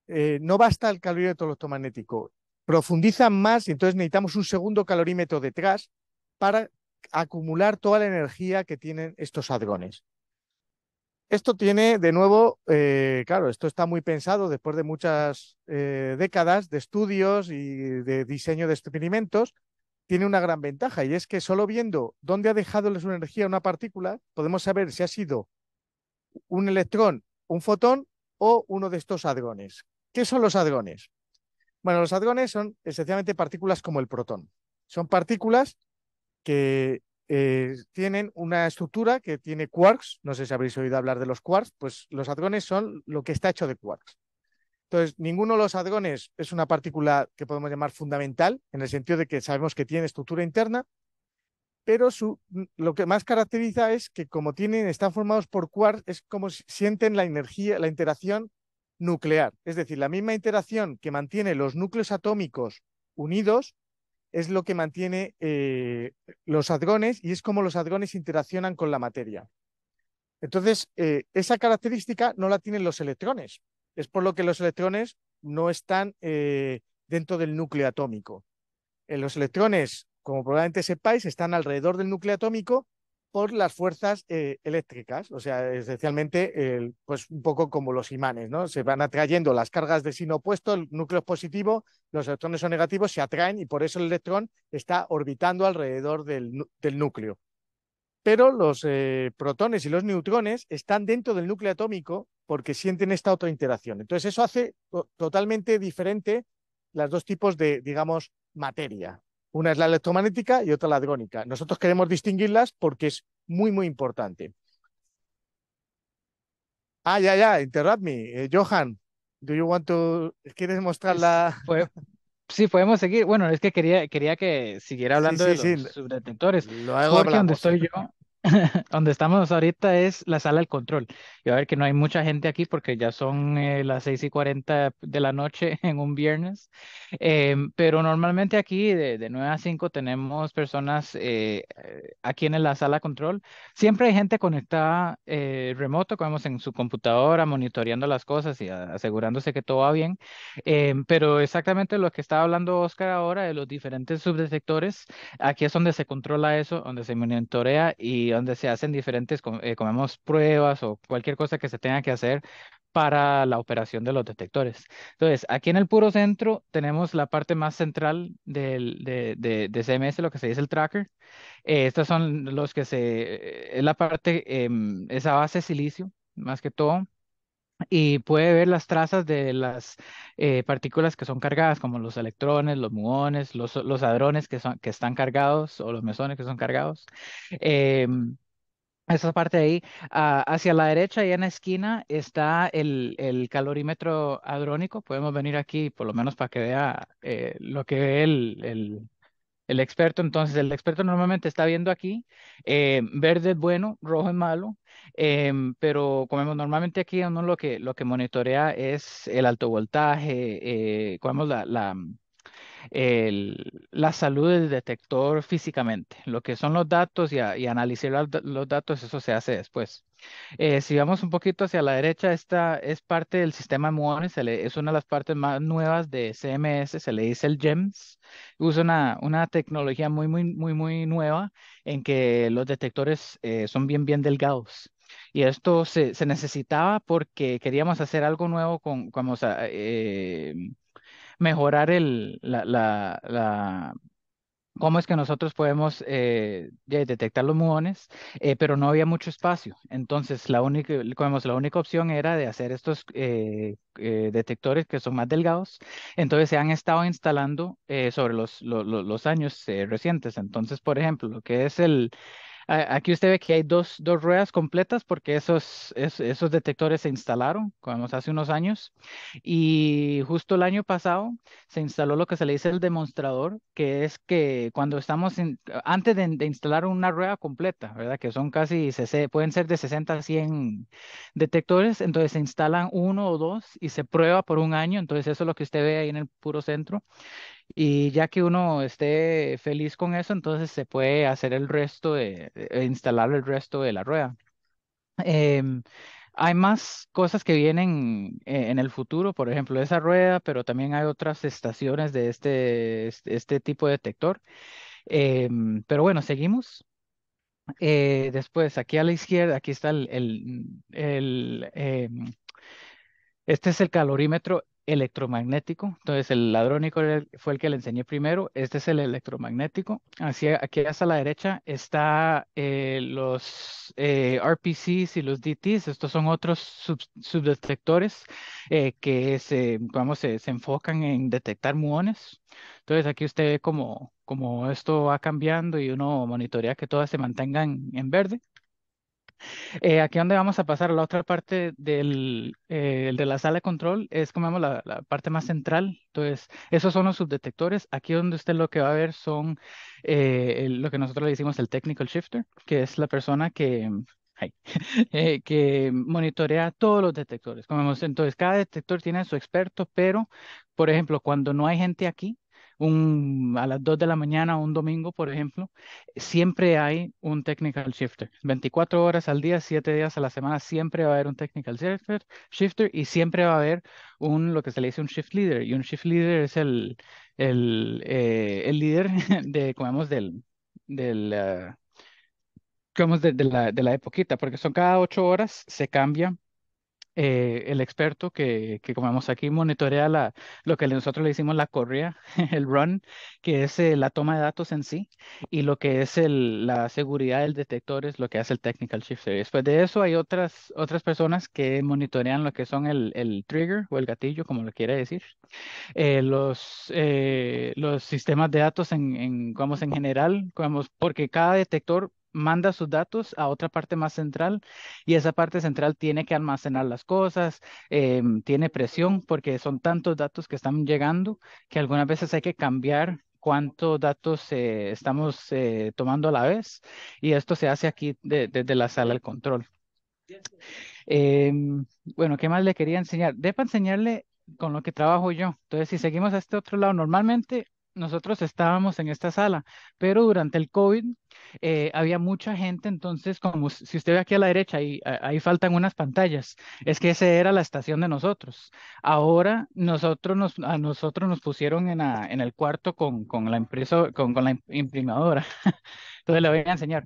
Speaker 1: eh, no basta el calorímetro electromagnético, profundizan más y entonces necesitamos un segundo calorímetro detrás para acumular toda la energía que tienen estos hadrones. Esto tiene, de nuevo, eh, claro, esto está muy pensado después de muchas eh, décadas de estudios y de diseño de experimentos, tiene una gran ventaja y es que solo viendo dónde ha dejado su energía una partícula, podemos saber si ha sido un electrón, un fotón o uno de estos hadrones. ¿Qué son los hadrones? Bueno, los hadrones son esencialmente partículas como el protón. Son partículas que eh, tienen una estructura que tiene quarks. No sé si habréis oído hablar de los quarks, pues los hadrones son lo que está hecho de quarks. Entonces, ninguno de los hadrones es una partícula que podemos llamar fundamental, en el sentido de que sabemos que tiene estructura interna, pero su, lo que más caracteriza es que como tienen, están formados por quarks, es como sienten la energía, la interacción nuclear. Es decir, la misma interacción que mantiene los núcleos atómicos unidos es lo que mantiene eh, los hadrones y es como los hadrones interaccionan con la materia. Entonces, eh, esa característica no la tienen los electrones. Es por lo que los electrones no están eh, dentro del núcleo atómico. los electrones, como probablemente sepáis, están alrededor del núcleo atómico por las fuerzas eh, eléctricas, o sea, esencialmente, pues un poco como los imanes, ¿no? Se van atrayendo las cargas de signo opuesto, el núcleo es positivo, los electrones son negativos, se atraen y por eso el electrón está orbitando alrededor del, núcleo. Pero los eh, protones y los neutrones están dentro del núcleo atómico porque sienten esta autointeracción. Entonces, eso hace totalmente diferente los dos tipos de, digamos, materia, una es la electromagnética y otra la drónica. Nosotros queremos distinguirlas porque es muy, muy importante. Ah, ya, ya, interrupt me. Eh, Johan, do you want to... ¿quieres mostrar la...?
Speaker 2: sí, podemos seguir. Bueno, es que quería, quería que siguiera hablando de los subdetectores. Porque estoy yo, Donde estamos ahorita es la sala del control. Y a ver que no hay mucha gente aquí porque ya son eh, las 6 y 40 de la noche en un viernes. Em, pero normalmente aquí de, de, 9 a 5 tenemos personas eh, aquí en la sala control. Siempre hay gente conectada eh, remoto, como en su computadora, monitoreando las cosas y asegurándose que todo va bien. Em, pero exactamente lo que estaba hablando Oscar ahora de los diferentes subdetectores, aquí es donde se controla eso, donde se monitorea y donde se hacen diferentes, eh, comemos pruebas o cualquier cosa que se tenga que hacer para la operación de los detectores. Entonces, aquí en el puro centro tenemos la parte más central del, de, CMS, lo que se dice el tracker. Eh, estas son los que se, eh, es la parte, em, esa base silicio, más que todo y puede ver las trazas de las eh, partículas que son cargadas, como los electrones, los muones, los, los hadrones que, son, que están cargados o los mesones que son cargados. Em, esa parte de ahí, ah, hacia la derecha, y en la esquina, está el, calorímetro hadrónico. Podemos venir aquí, por lo menos para que vea eh, lo que ve el, el experto, entonces, el experto normalmente está viendo aquí, eh, verde es bueno, rojo es malo, em, pero como normalmente aquí uno lo que, lo que monitorea es el alto voltaje, eh, como la, el, la salud del detector físicamente. Lo que son los datos y, analizar los datos, eso se hace después. Eh, si vamos un poquito hacia la derecha, esta es parte del sistema MUON, e, es una de las partes más nuevas de CMS, se le dice el GEMS. Usa una, una tecnología muy, muy, muy, muy nueva en que los detectores eh, son bien, bien delgados. Y esto se, se, necesitaba porque queríamos hacer algo nuevo con, sea, eh, mejorar el, la, la, la cómo es que nosotros podemos eh, detectar los muones, eh, pero no había mucho espacio. Entonces, la única, como la única opción era de hacer estos eh, detectores que son más delgados. Entonces, se han estado instalando sobre los, los, los años recientes. Entonces, por ejemplo, lo que es el, Aquí usted ve que hay dos, ruedas completas porque esos, esos, detectores se instalaron como hace unos años y justo el año pasado se instaló lo que se le dice el demostrador, que es que cuando estamos antes de, instalar una rueda completa, ¿verdad? Que son casi, pueden ser de 60 a 100 detectores, entonces se instalan uno o dos y se prueba por un año, entonces eso es lo que usted ve ahí en el puro centro. Y ya que uno esté feliz con eso, entonces se puede hacer el resto de, e instalar el resto de la rueda. Em, hay más cosas que vienen eh, en el futuro, por ejemplo, esa rueda, pero también hay otras estaciones de este, este, este tipo de detector. Em, pero bueno, seguimos. Eh, después, aquí a la izquierda, aquí está el, em, este es el calorímetro electromagnético. Entonces el ladrónico fue el que le enseñé primero. Este es el electromagnético. aquí hasta la derecha están eh, los eh, RPCs y los DTs. Estos son otros subdetectores eh, que se, vamos, enfocan en detectar muones. Entonces aquí usted ve como, como esto va cambiando y uno monitorea que todas se mantengan en verde. Eh, aquí donde vamos a pasar a la otra parte del, eh, de la sala de control es como la, parte más central. Entonces, esos son los subdetectores. Aquí donde usted lo que va a ver son eh, lo que nosotros le decimos el technical shifter, que es la persona que, que monitorea todos los detectores. Como entonces, cada detector tiene su experto, pero, por ejemplo, cuando no hay gente aquí, a las 2 de la mañana, un domingo, por ejemplo, siempre hay un technical shifter. 24 horas al día, 7 días a la semana, siempre va a haber un technical shifter, y siempre va a haber un, lo que se le dice un shift leader. Y un shift leader es el, el, eh, líder de, del, del, ah, la, de porque son cada 8 horas se cambia eh, el experto que, que como aquí monitorea la, lo que nosotros le hicimos la correa, el run, que es eh, la toma de datos en sí, y lo que es la seguridad del detector es lo que hace el technical shifter. Después de eso hay otras, otras personas que monitorean lo que son el, trigger o el gatillo, como lo quiere decir, eh, los, los sistemas de datos en, vamos, en general, vamos, porque cada detector manda sus datos a otra parte más central y esa parte central tiene que almacenar las cosas, em, tiene presión porque son tantos datos que están llegando que algunas veces hay que cambiar cuántos datos eh, estamos eh, tomando a la vez y esto se hace aquí desde la sala de control. Em, bueno, ¿qué más le quería enseñar? Depa enseñarle con lo que trabajo yo. Entonces, si seguimos a este otro lado, normalmente nosotros estábamos en esta sala, pero durante el COVID eh, había mucha gente, entonces como si usted ve aquí a la derecha, ahí, ahí faltan unas pantallas, es que esa era la estación de nosotros. Ahora nosotros nos, a nosotros nos pusieron en, el cuarto con, con la impresora, con, con la imprimadora, entonces le voy a enseñar.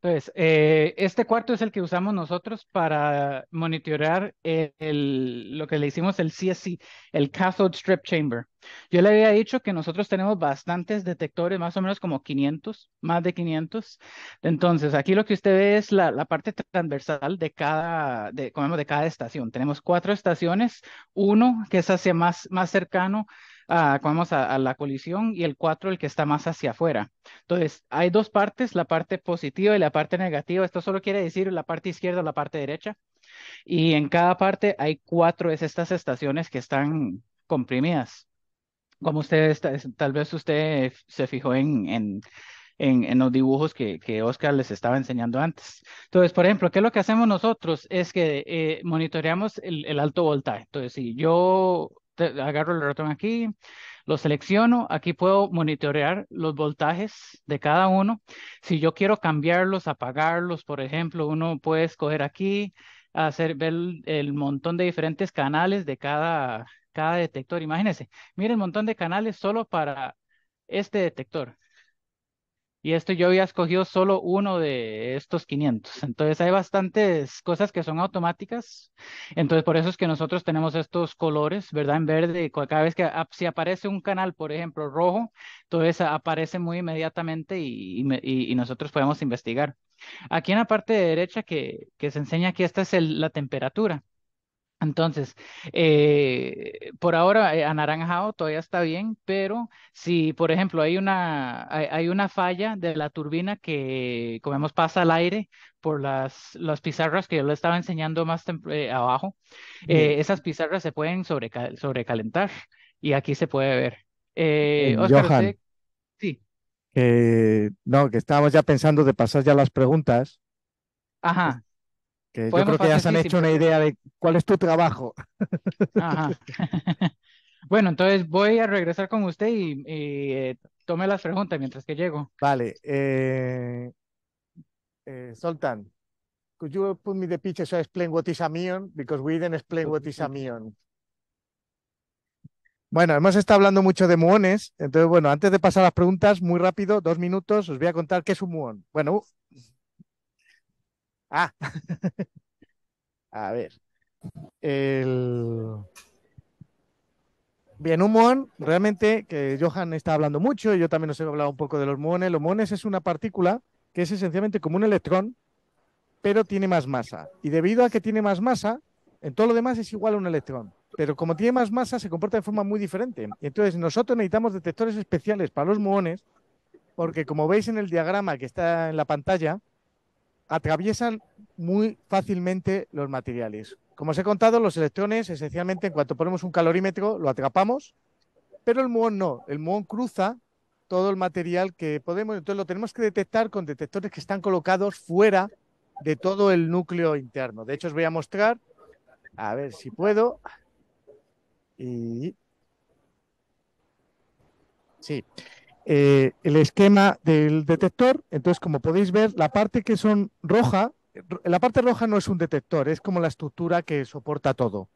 Speaker 2: Entonces, pues, eh, este cuarto es el que usamos nosotros para monitorear el, lo que le hicimos el CSC, el Cathode Strip Chamber. Yo le había dicho que nosotros tenemos bastantes detectores, más o menos como 500, más de 500. Entonces, aquí lo que usted ve es la, la parte transversal de cada, de, de cada estación. Tenemos cuatro estaciones, uno que es hacia más, más cercano Ah, vamos a, la colisión y el 4 el que está más hacia afuera. Entonces, hay dos partes, la parte positiva y la parte negativa. Esto solo quiere decir la parte izquierda o la parte derecha. Y en cada parte hay cuatro de es estas estaciones que están comprimidas. Como ustedes, tal vez usted se fijó en, en en, en, los dibujos que, que, Oscar les estaba enseñando antes. Entonces, por ejemplo, ¿qué es lo que hacemos nosotros? Es que eh, monitoreamos el, el, alto voltaje. Entonces, si yo agarro el ratón aquí, lo selecciono, aquí puedo monitorear los voltajes de cada uno. Si yo quiero cambiarlos, apagarlos, por ejemplo, uno puede escoger aquí, hacer ver el montón de diferentes canales de cada, cada detector. Imagínense, miren el montón de canales solo para este detector. Y esto yo había escogido solo uno de estos 500. Entonces hay bastantes cosas que son automáticas. Entonces por eso es que nosotros tenemos estos colores, ¿verdad? En verde, cada vez que si aparece un canal, por ejemplo, rojo, entonces aparece muy inmediatamente y, nosotros podemos investigar. Aquí en la parte derecha que, se enseña aquí, esta es la temperatura. Entonces, eh, por ahora eh, anaranjado todavía está bien, pero si, por ejemplo, hay una, hay, una falla de la turbina que, como vemos, pasa al aire por las, las pizarras que yo le estaba enseñando más eh, abajo, esas pizarras se pueden sobrecalentar y aquí se puede ver. Johan, sí.
Speaker 1: no, que estábamos ya pensando de pasar ya las preguntas.
Speaker 2: Ajá yo creo que ya se han hecho
Speaker 1: una idea de cuál es tu trabajo.
Speaker 2: bueno, entonces voy a regresar con usted y, eh, tome las preguntas mientras que llego. Vale. Eh, eh Soltan, could you put me the picture so
Speaker 1: what is amion? Because we didn't explain what is amion. Bueno, hemos estado hablando mucho de muones, entonces bueno, antes de pasar a las preguntas, muy rápido, dos minutos, os voy a contar qué es un muón. Bueno, Ah, a ver. El... Bien, un muón, realmente, que Johan está hablando mucho, y yo también os he hablado un poco de los muones. Los muones es una partícula que es esencialmente como un electrón, pero tiene más masa. Y debido a que tiene más masa, en todo lo demás es igual a un electrón. Pero como tiene más masa, se comporta de forma muy diferente. entonces, nosotros necesitamos detectores especiales para los muones, porque como veis en el diagrama que está en la pantalla, atraviesan muy fácilmente los materiales. Como os he contado, los electrones, esencialmente, en cuanto ponemos un calorímetro, lo atrapamos, pero el muón no. El muón cruza todo el material que podemos, entonces lo tenemos que detectar con detectores que están colocados fuera de todo el núcleo interno. De hecho, os voy a mostrar, a ver si puedo. Y... Sí, eh, el esquema del detector. Entonces, como podéis ver, la parte que son roja, la parte roja no es un detector, es como la estructura que soporta todo.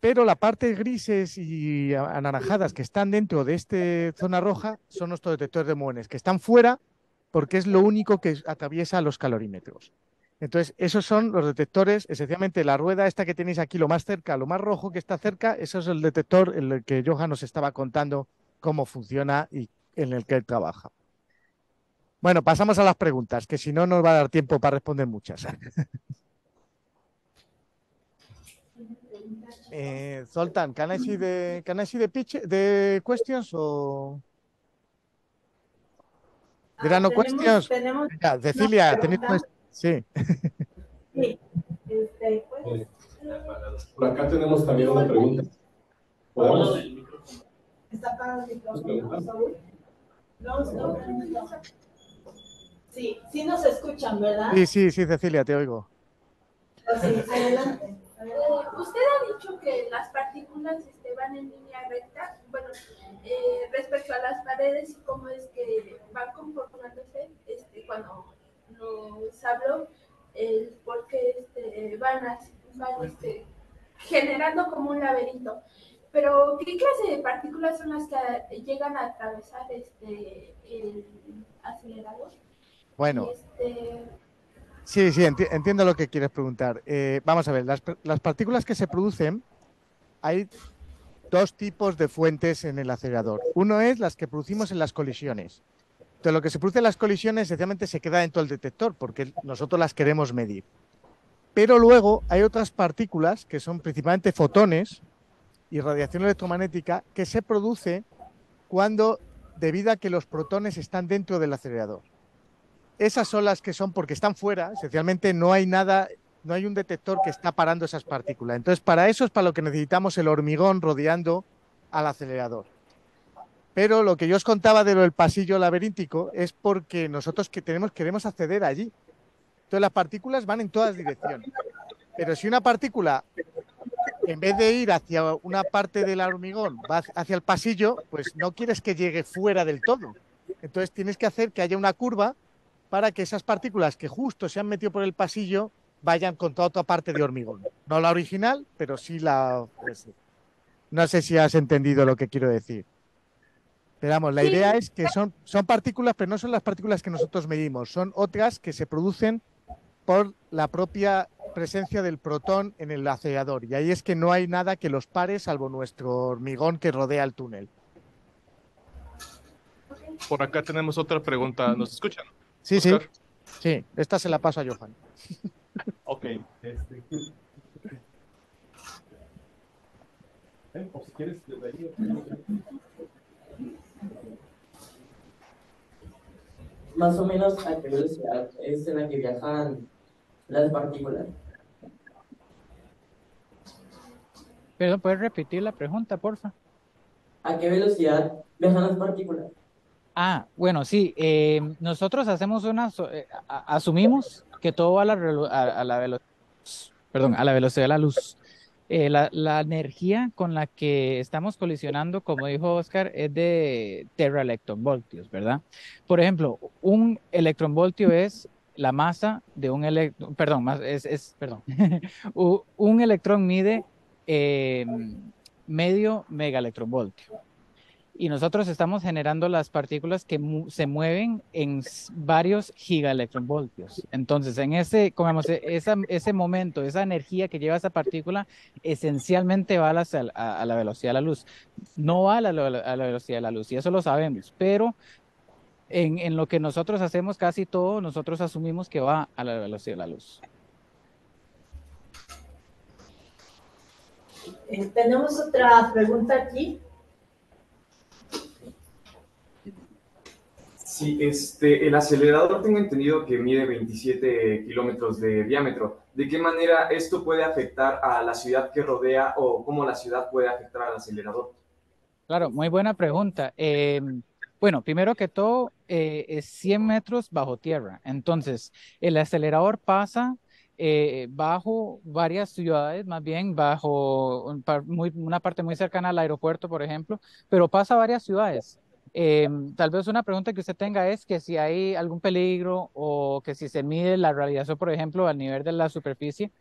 Speaker 1: Pero la parte grises y anaranjadas que están dentro de esta zona roja son nuestros detectores de muones, que están fuera porque es lo único que atraviesa los calorímetros. Entonces, esos son los detectores, esencialmente la rueda esta que tenéis aquí lo más cerca, lo más rojo que está cerca, eso es el detector en el que Johan nos estaba contando cómo funciona y en el que él trabaja. Bueno, pasamos a las preguntas, que si no nos va a dar tiempo para responder muchas. eh, Zoltan, can I see de pitch, questions o ah, There questions. Cecilia, tenéis questions. Sí.
Speaker 2: sí. Este, Por acá tenemos también una pregunta. ¿Podemos? Está para el micrófono, Sí, sí nos escuchan, ¿verdad? Sí,
Speaker 1: sí, sí, Cecilia, te oigo.
Speaker 2: Eh, usted ha dicho que las partículas van en línea recta, bueno, eh, respecto a las paredes y cómo es que van comportándose este, cuando nos habló, el por qué este, van, van este, generando como un laberinto. Pero, ¿qué clase de partículas son las que eh, llegan a atravesar este, el acelerador? Bueno. Este,
Speaker 1: sí, sí, entiendo lo que quieres preguntar. Eh, vamos a ver, las, las partículas que se producen, hay dos tipos de fuentes en el acelerador. Uno es las que producimos en las colisiones. Entonces, lo que se produce en las colisiones sencillamente se queda dentro del detector porque nosotros las queremos medir. Pero luego hay otras partículas que son principalmente fotones y radiación electromagnética que se produce cuando, debido a que los protones están dentro del acelerador. Esas olas que son porque están fuera, esencialmente no hay nada, no hay un detector que está parando esas partículas. Entonces, para eso es para lo que necesitamos el hormigón rodeando al acelerador. Pero lo que yo os contaba de lo del pasillo laberíntico es porque nosotros que tenemos, queremos acceder allí. Entonces las partículas van en todas direcciones. Pero si una partícula en vez de ir hacia una parte del hormigón, va hacia el pasillo, pues no quieres que llegue fuera del todo. Entonces tienes que hacer que haya una curva para que esas partículas que justo se han metido por el pasillo vayan con toda otra parte de hormigón. No la original, pero sí la... Pues, no sé si has entendido lo que quiero decir. Pero la idea es que son, son partículas, pero no son las partículas que nosotros medimos, son otras que se producen por la propia presencia del protón en el laceador. Y ahí es que no hay nada que los pare, salvo nuestro hormigón que rodea el túnel. Por acá tenemos otra pregunta. ¿Nos escuchan? Sí, sí. Sí, esta se la paso a Johan. ok. Este, ¿eh?
Speaker 2: Más o menos a qué es en la que viajan las partículas. Perdón, ¿puedes repetir la pregunta, porfa? ¿A qué velocidad viajan las partículas? Ah, bueno, sí. Eh, nosotros hacemos una, eh, asumimos que todo va a la, velocidad, perdón, a la velocidad de la luz. Eh, la, energía con la que estamos colisionando, como dijo Oscar, es de teraelectronvoltios, ¿verdad? Por ejemplo, un electronvoltio es la masa de un electrón, perdón, es, es perdón, un electrón mide eh, medio megaelectronvoltio. Y nosotros estamos generando las partículas que se mueven en varios gigaelectronvoltios. Entonces, en ese, e, ese momento, esa energía que lleva esa partícula, esencialmente va a la, a, la velocidad de la luz. No va a la, a la velocidad de la luz, y eso lo sabemos, pero en, lo que nosotros hacemos casi todo, nosotros asumimos que va a la velocidad de la luz. Eh, tenemos otra pregunta aquí.
Speaker 1: Sí, este, el acelerador tengo entendido que mide 27 kilómetros de diámetro. ¿De qué manera esto puede afectar a la ciudad que rodea o cómo la ciudad puede afectar al acelerador?
Speaker 2: Claro, muy buena pregunta. Eh, bueno, primero que todo, eh, 100 metros bajo tierra. Entonces, el acelerador pasa eh, bajo varias ciudades, más bien bajo una parte muy cercana al aeropuerto, por ejemplo, pero pasa varias ciudades. Em, tal vez una pregunta que usted tenga es que si hay algún peligro o que si se mide la radiación, por ejemplo, al nivel de la superficie,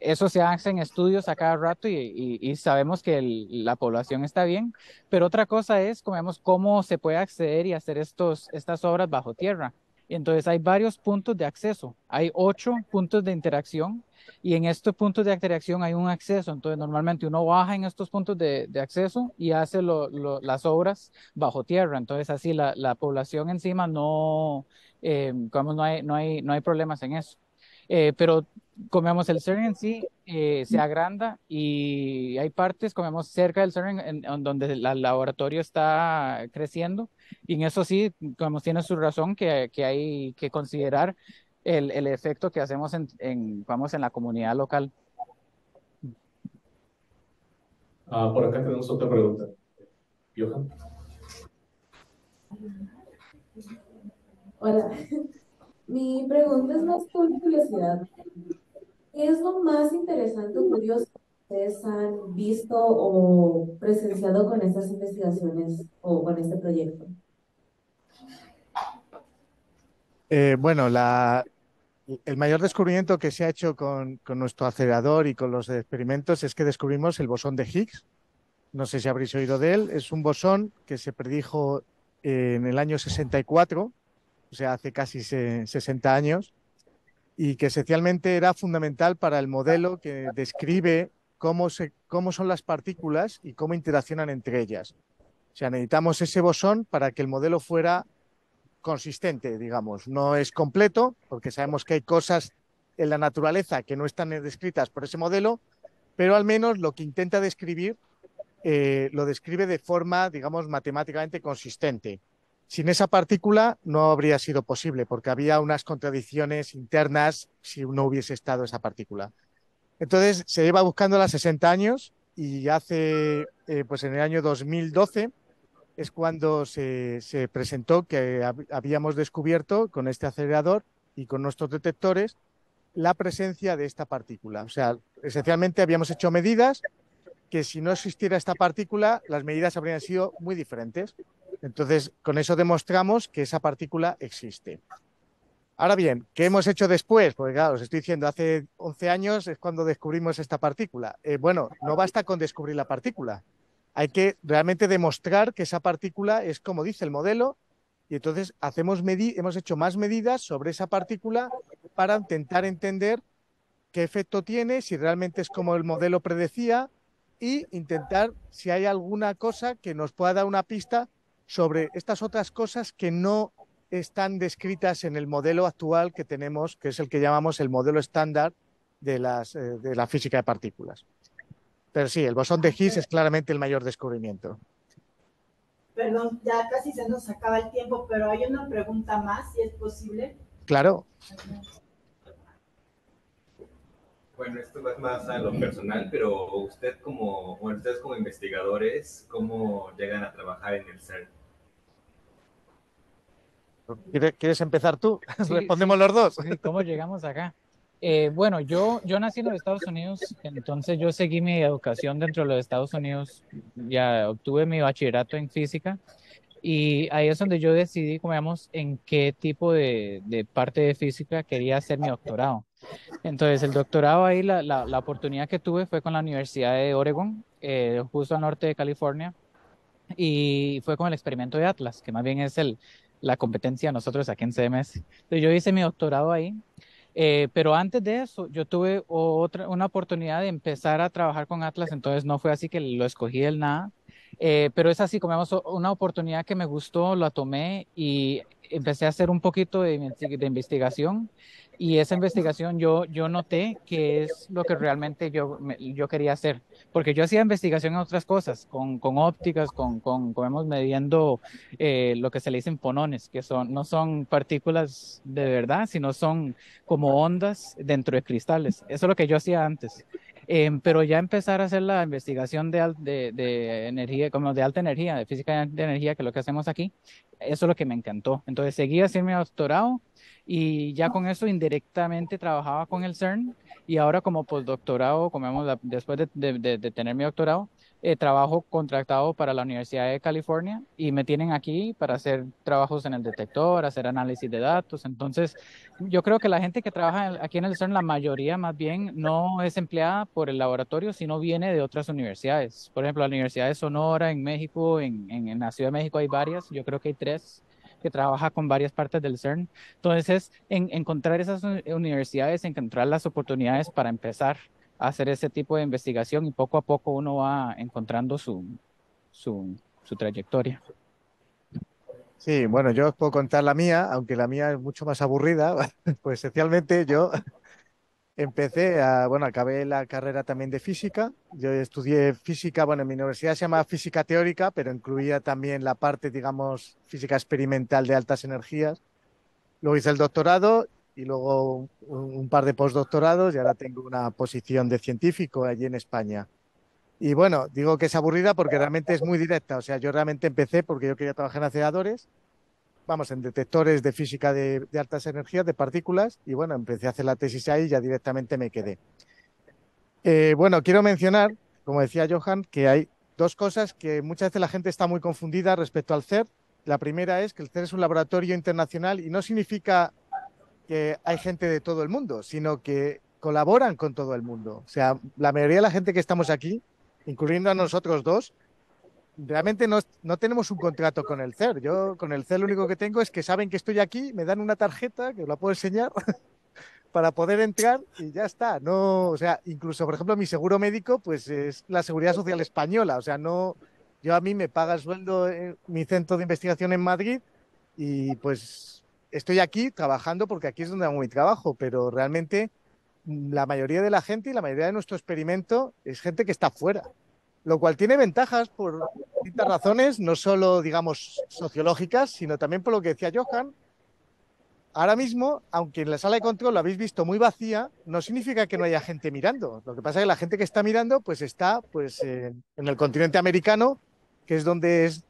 Speaker 2: eso se hace en estudios a cada rato y, sabemos que la población está bien, pero otra cosa es como vemos, cómo se puede acceder y hacer estas obras bajo tierra. Entonces hay varios puntos de acceso, hay ocho puntos de interacción y en estos puntos de interacción hay un acceso, entonces normalmente uno baja en estos puntos de, acceso y hace las obras bajo tierra, entonces así la, población encima no, eh, no hay problemas en eso. Eh, pero comemos el CERN en sí, eh, se agranda y hay partes, comemos cerca del CERN en, donde el laboratorio está creciendo y en eso sí, como tiene su razón, que, que hay que considerar el, el efecto que hacemos en, vamos, en la comunidad local.
Speaker 1: Ah, por acá tenemos otra pregunta. Johan.
Speaker 2: Hola. Mi pregunta es más por curiosidad. ¿Qué es lo más
Speaker 1: interesante o curioso que ustedes han visto o presenciado con estas investigaciones o con este proyecto? Eh, bueno, la, el mayor descubrimiento que se ha hecho con, con, nuestro acelerador y con los experimentos es que descubrimos el bosón de Higgs. No sé si habréis oído de él. Es un bosón que se predijo eh, en el año 64 o sea, hace casi 60 años, y que esencialmente era fundamental para el modelo que describe cómo, cómo son las partículas y cómo interaccionan entre ellas. O sea, necesitamos ese bosón para que el modelo fuera consistente, digamos. No es completo, porque sabemos que hay cosas en la naturaleza que no están descritas por ese modelo, pero al menos lo que intenta describir eh, lo describe de forma, digamos, matemáticamente consistente. Sin esa partícula no habría sido posible, porque había unas contradicciones internas si no hubiese estado esa partícula. Entonces se iba a las 60 años y hace, eh, pues en el año 2012 es cuando se, se presentó que habíamos descubierto con este acelerador y con nuestros detectores la presencia de esta partícula. O sea, esencialmente habíamos hecho medidas que si no existiera esta partícula, las medidas habrían sido muy diferentes. Entonces, con eso demostramos que esa partícula existe. Ahora bien, ¿qué hemos hecho después? Porque claro, os estoy diciendo, hace 11 años es cuando descubrimos esta partícula. Eh, bueno, no basta con descubrir la partícula. Hay que realmente demostrar que esa partícula es como dice el modelo y entonces hacemos hemos hecho más medidas sobre esa partícula para intentar entender qué efecto tiene, si realmente es como el modelo predecía y intentar si hay alguna cosa que nos pueda dar una pista sobre estas otras cosas que no están descritas en el modelo actual que tenemos, que es el que llamamos el modelo estándar de, las, eh, la física de partículas. Pero sí, el bosón de ah, Higgs es claramente el mayor descubrimiento.
Speaker 2: Perdón, ya casi se nos acaba el tiempo, pero hay una pregunta más, si es posible. Claro. Bueno, esto va más a lo personal, pero usted como, ustedes como investigadores, ¿cómo llegan a trabajar en el CERN? ¿Quieres empezar tú? Respondemos los dos. ¿Cómo llegamos acá? Eh, bueno, yo, yo nací en los Estados Unidos, entonces yo seguí mi educación dentro de los Estados Unidos, ya obtuve mi bachillerato en física y ahí es donde yo decidí, como digamos, en qué tipo de parte de física quería hacer mi doctorado. Entonces, el doctorado ahí, la, la, oportunidad que tuve fue con la Universidad de Oregon, eh, justo al norte de California, y fue con el experimento de Atlas, que más bien es el, la competencia nosotros aquí en CMS. Entonces, yo hice mi doctorado ahí. Eh, pero antes de eso, yo tuve otra, una oportunidad de empezar a trabajar con Atlas, entonces no fue así que lo escogí del nada. Eh, pero es así, como una oportunidad que me gustó, la tomé y empecé a hacer un poquito de, de investigación y esa investigación yo, yo noté que es lo que realmente yo, yo quería hacer, porque yo hacía investigación en otras cosas, con, con ópticas, con, con, como eh, lo que se le dicen fonones, que son, no son partículas de verdad, sino son como ondas dentro de cristales. Eso es lo que yo hacía antes. Em, pero ya empezar a hacer la investigación de, de, de, energía, como de alta energía, de física de energía, que es lo que hacemos aquí, eso es lo que me encantó. Entonces seguí haciendo mi doctorado y ya con eso indirectamente trabajaba con el CERN y ahora como postdoctorado, como después de tener mi doctorado, eh, trabajo contratado para la Universidad de California y me tienen aquí para hacer trabajos en el detector, hacer análisis de datos. Entonces, yo creo que la gente que trabaja aquí en el CERN, la mayoría más bien, no es empleada por el laboratorio, sino viene de otras universidades. Por ejemplo, la Universidad de Sonora en México, en, en, la Ciudad de México hay varias, yo creo que hay tres que trabaja con varias partes del CERN. Entonces, en, encontrar esas universidades, encontrar las oportunidades para empezar hacer ese tipo de investigación y poco a poco uno va encontrando su, su, trayectoria.
Speaker 1: Sí, bueno, yo os puedo contar la mía, aunque la mía es mucho más aburrida, pues esencialmente yo empecé a, bueno, acabé la carrera también de física, yo estudié física, bueno, en mi universidad se llamaba física teórica, pero incluía también la parte, digamos, física experimental de altas energías. Luego hice el doctorado y luego un, par de postdoctorados y ahora tengo una posición de científico allí en España. Y bueno, digo que es aburrida porque realmente es muy directa. O sea, yo realmente empecé porque yo quería trabajar en aceleradores, vamos, en detectores de física de, altas energías, de partículas, y bueno, empecé a hacer la tesis ahí y ya directamente me quedé. Eh, bueno, quiero mencionar, como decía Johan, que hay dos cosas que muchas veces la gente está muy confundida respecto al CERN. La primera es que el CERN es un laboratorio internacional y no significa que hay gente de todo el mundo, sino que colaboran con todo el mundo. O sea, la mayoría de la gente que estamos aquí, incluyendo a nosotros dos, realmente no, no tenemos un contrato con el CER. Yo con el CER lo único que tengo es que saben que estoy aquí, me dan una tarjeta, que os la puedo enseñar, para poder entrar y ya está. No, o sea, incluso, por ejemplo, mi seguro médico, pues es la seguridad social española. O sea, no, yo a mí me paga el sueldo en eh, mi centro de investigación en Madrid y pues estoy aquí trabajando porque aquí es donde hago mi trabajo, pero realmente mm, la mayoría de la gente y la mayoría de nuestro experimento es gente que está fuera, lo cual tiene ventajas por distintas razones, no solo, digamos, sociológicas, sino también por lo que decía Johan. Ahora mismo, aunque en la sala de control lo habéis visto muy vacía, no significa que no haya gente mirando. Lo que pasa es que la gente que está mirando, pues está pues, en el continente americano, que es donde es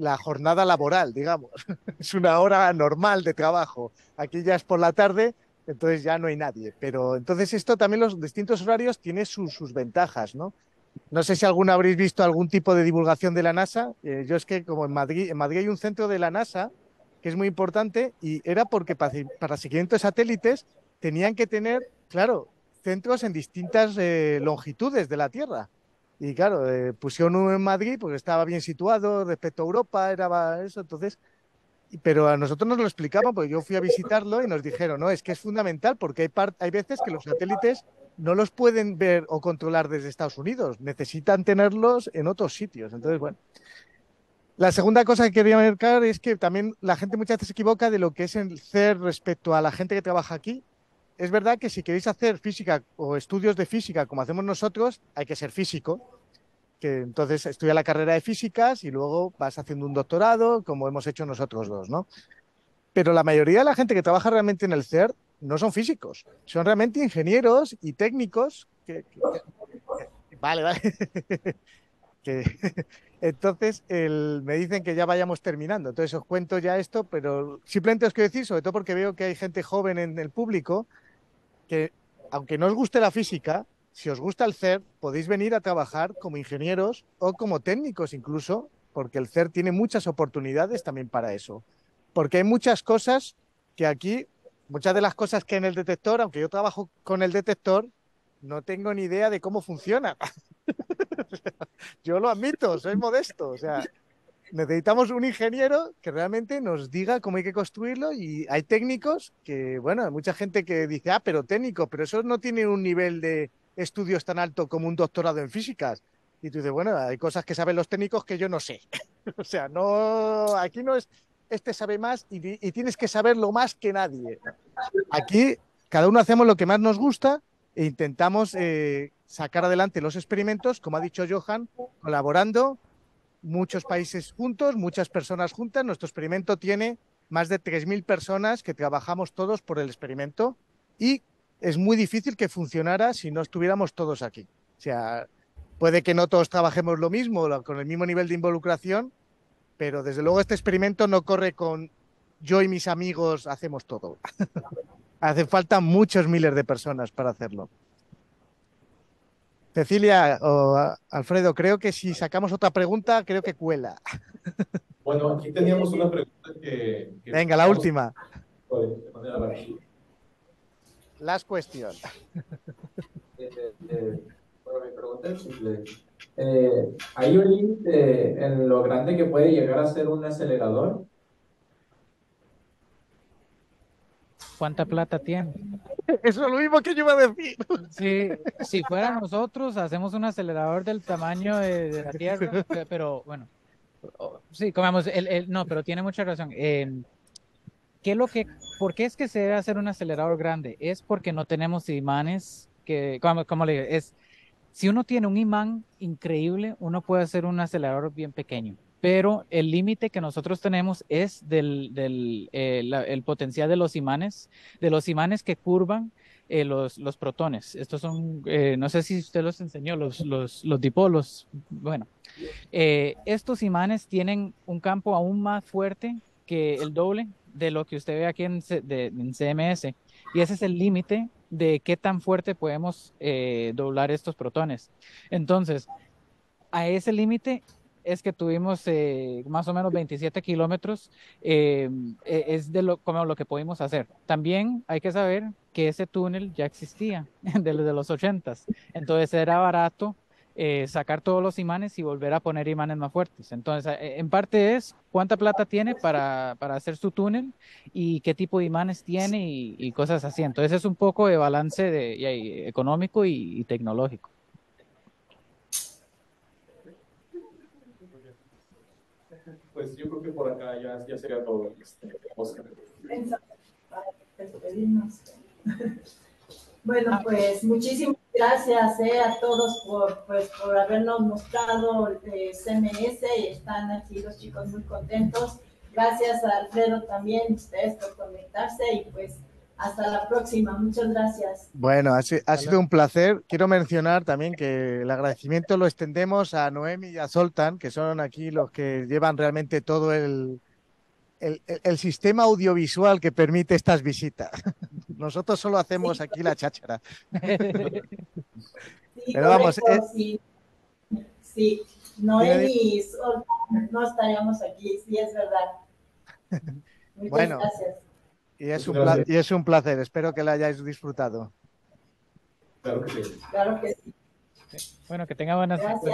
Speaker 1: la jornada laboral, digamos. es una hora normal de trabajo. Aquí ya es por la tarde, entonces ya no hay nadie. Pero entonces esto también los distintos horarios tiene sus ventajas, ¿no? No sé si alguna habréis visto algún tipo de divulgación de la NASA. Eh, yo es que como en Madrid, hay un centro de la NASA que es muy importante y era porque para, para satélites tenían que tener, claro, centros en distintas eh, longitudes de la Tierra. Y claro, eh, pusieron uno en Madrid porque estaba bien situado respecto a Europa, era eso, entonces... Pero a nosotros nos lo explicaban porque yo fui a visitarlo y nos dijeron, no, es que es fundamental porque hay, hay veces que los satélites no los pueden ver o controlar desde Estados Unidos, necesitan tenerlos en otros sitios. Entonces, bueno. La segunda cosa que quería marcar es que también la gente muchas veces se equivoca de lo que es el CER respecto a la gente que trabaja aquí es verdad que si queréis hacer física o estudios de física como hacemos nosotros, hay que ser físico. Que entonces estudia la carrera de físicas y luego vas haciendo un doctorado, como hemos hecho nosotros dos, ¿no? Pero la mayoría de la gente que trabaja realmente en el CERN no son físicos, son realmente ingenieros y técnicos que, vale, vale. entonces me dicen que ya vayamos terminando. Entonces os cuento ya esto, pero simplemente os quiero decir, sobre todo porque veo que hay gente joven en el público, que aunque no os guste la física, si os gusta el CER, podéis venir a trabajar como ingenieros o como técnicos incluso, porque el CER tiene muchas oportunidades también para eso. Porque hay muchas cosas que aquí, muchas de las cosas que en el detector, aunque yo trabajo con el detector, no tengo ni idea de cómo funciona. yo lo admito, soy modesto. O sea, necesitamos un ingeniero que realmente nos diga cómo hay que construirlo y hay técnicos que, bueno, hay mucha gente que dice, ah, pero técnico, pero eso no tiene un nivel de estudios tan alto como un doctorado en físicas. Y tú dices, bueno, hay cosas que saben los técnicos que yo no sé. o sea, no, aquí no es, este sabe más y, y tienes que saberlo más que nadie. Aquí cada uno hacemos lo que más nos gusta e intentamos eh, sacar adelante los experimentos, como ha dicho Johan, colaborando muchos países juntos, muchas personas juntas. Nuestro experimento tiene más de 3.000 personas que trabajamos todos por el experimento y es muy difícil que funcionara si no estuviéramos todos aquí. O sea, puede que no todos trabajemos lo mismo, con el mismo nivel de involucración, pero desde luego este experimento no corre con yo y mis amigos hacemos todo. Hace falta muchos miles de personas para hacerlo. Cecilia o Alfredo, creo que si sacamos otra pregunta, creo que cuela. Bueno, aquí teníamos una pregunta que... Venga, la última. Las cuestiones. Eh, eh, eh,
Speaker 2: bueno, mi pregunta es simple. ¿Hay un límite en lo grande que puede llegar a ser un acelerador? ¿Cuánta plata tiene? Eso es lo mismo que yo iba a decir. Sí, si fuera nosotros, hacemos un acelerador del tamaño de, la Tierra, pero bueno. Sí, comamos, el, no, pero tiene mucha razón. Em, ¿qué lo que, ¿Por qué es que se debe hacer un acelerador grande? Es porque no tenemos imanes que, ¿cómo le digo, es, si uno tiene un imán increíble, uno puede hacer un acelerador bien pequeño pero el límite que nosotros tenemos es del, eh, el potencial de los imanes, de los imanes que curvan eh, los, protones. Estos son, eh, no sé si usted los enseñó, los, los, dipolos. Bueno, estos imanes tienen un campo aún más fuerte que el doble de lo que usted ve aquí en CMS. Y ese es el límite de qué tan fuerte podemos doblar estos protones. Entonces, a ese límite es que tuvimos eh, más o menos 27 kilómetros, eh, e, es de lo, como lo que pudimos hacer. También hay que saber que ese túnel ya existía desde los 80s, entonces era barato eh, sacar todos los imanes y volver a poner imanes más fuertes. Entonces, en parte es cuánta plata tiene para, hacer su túnel y qué tipo de imanes tiene y, cosas así. Entonces es un poco de balance de, económico y tecnológico. Pues, yo creo que por acá ya, sería todo. Este, bueno, pues muchísimas gracias eh, a todos por, pues, por habernos mostrado el eh, CMS y están aquí los chicos muy contentos. Gracias a Alfredo también, ustedes por conectarse y pues hasta la próxima, muchas gracias.
Speaker 1: Bueno, ha, sido, ha sido un placer. Quiero mencionar también que el agradecimiento lo extendemos a Noemi y a Soltan, que son aquí los que llevan realmente todo el, sistema audiovisual que permite estas visitas. Nosotros solo hacemos aquí la cháchara. Pero
Speaker 2: vamos, sí. Noemi no estaríamos aquí, sí, es verdad. Muchas gracias.
Speaker 1: Y es, un placer, espero que la hayáis disfrutado.
Speaker 2: Claro que sí. que Bueno, que tenga buenas noches.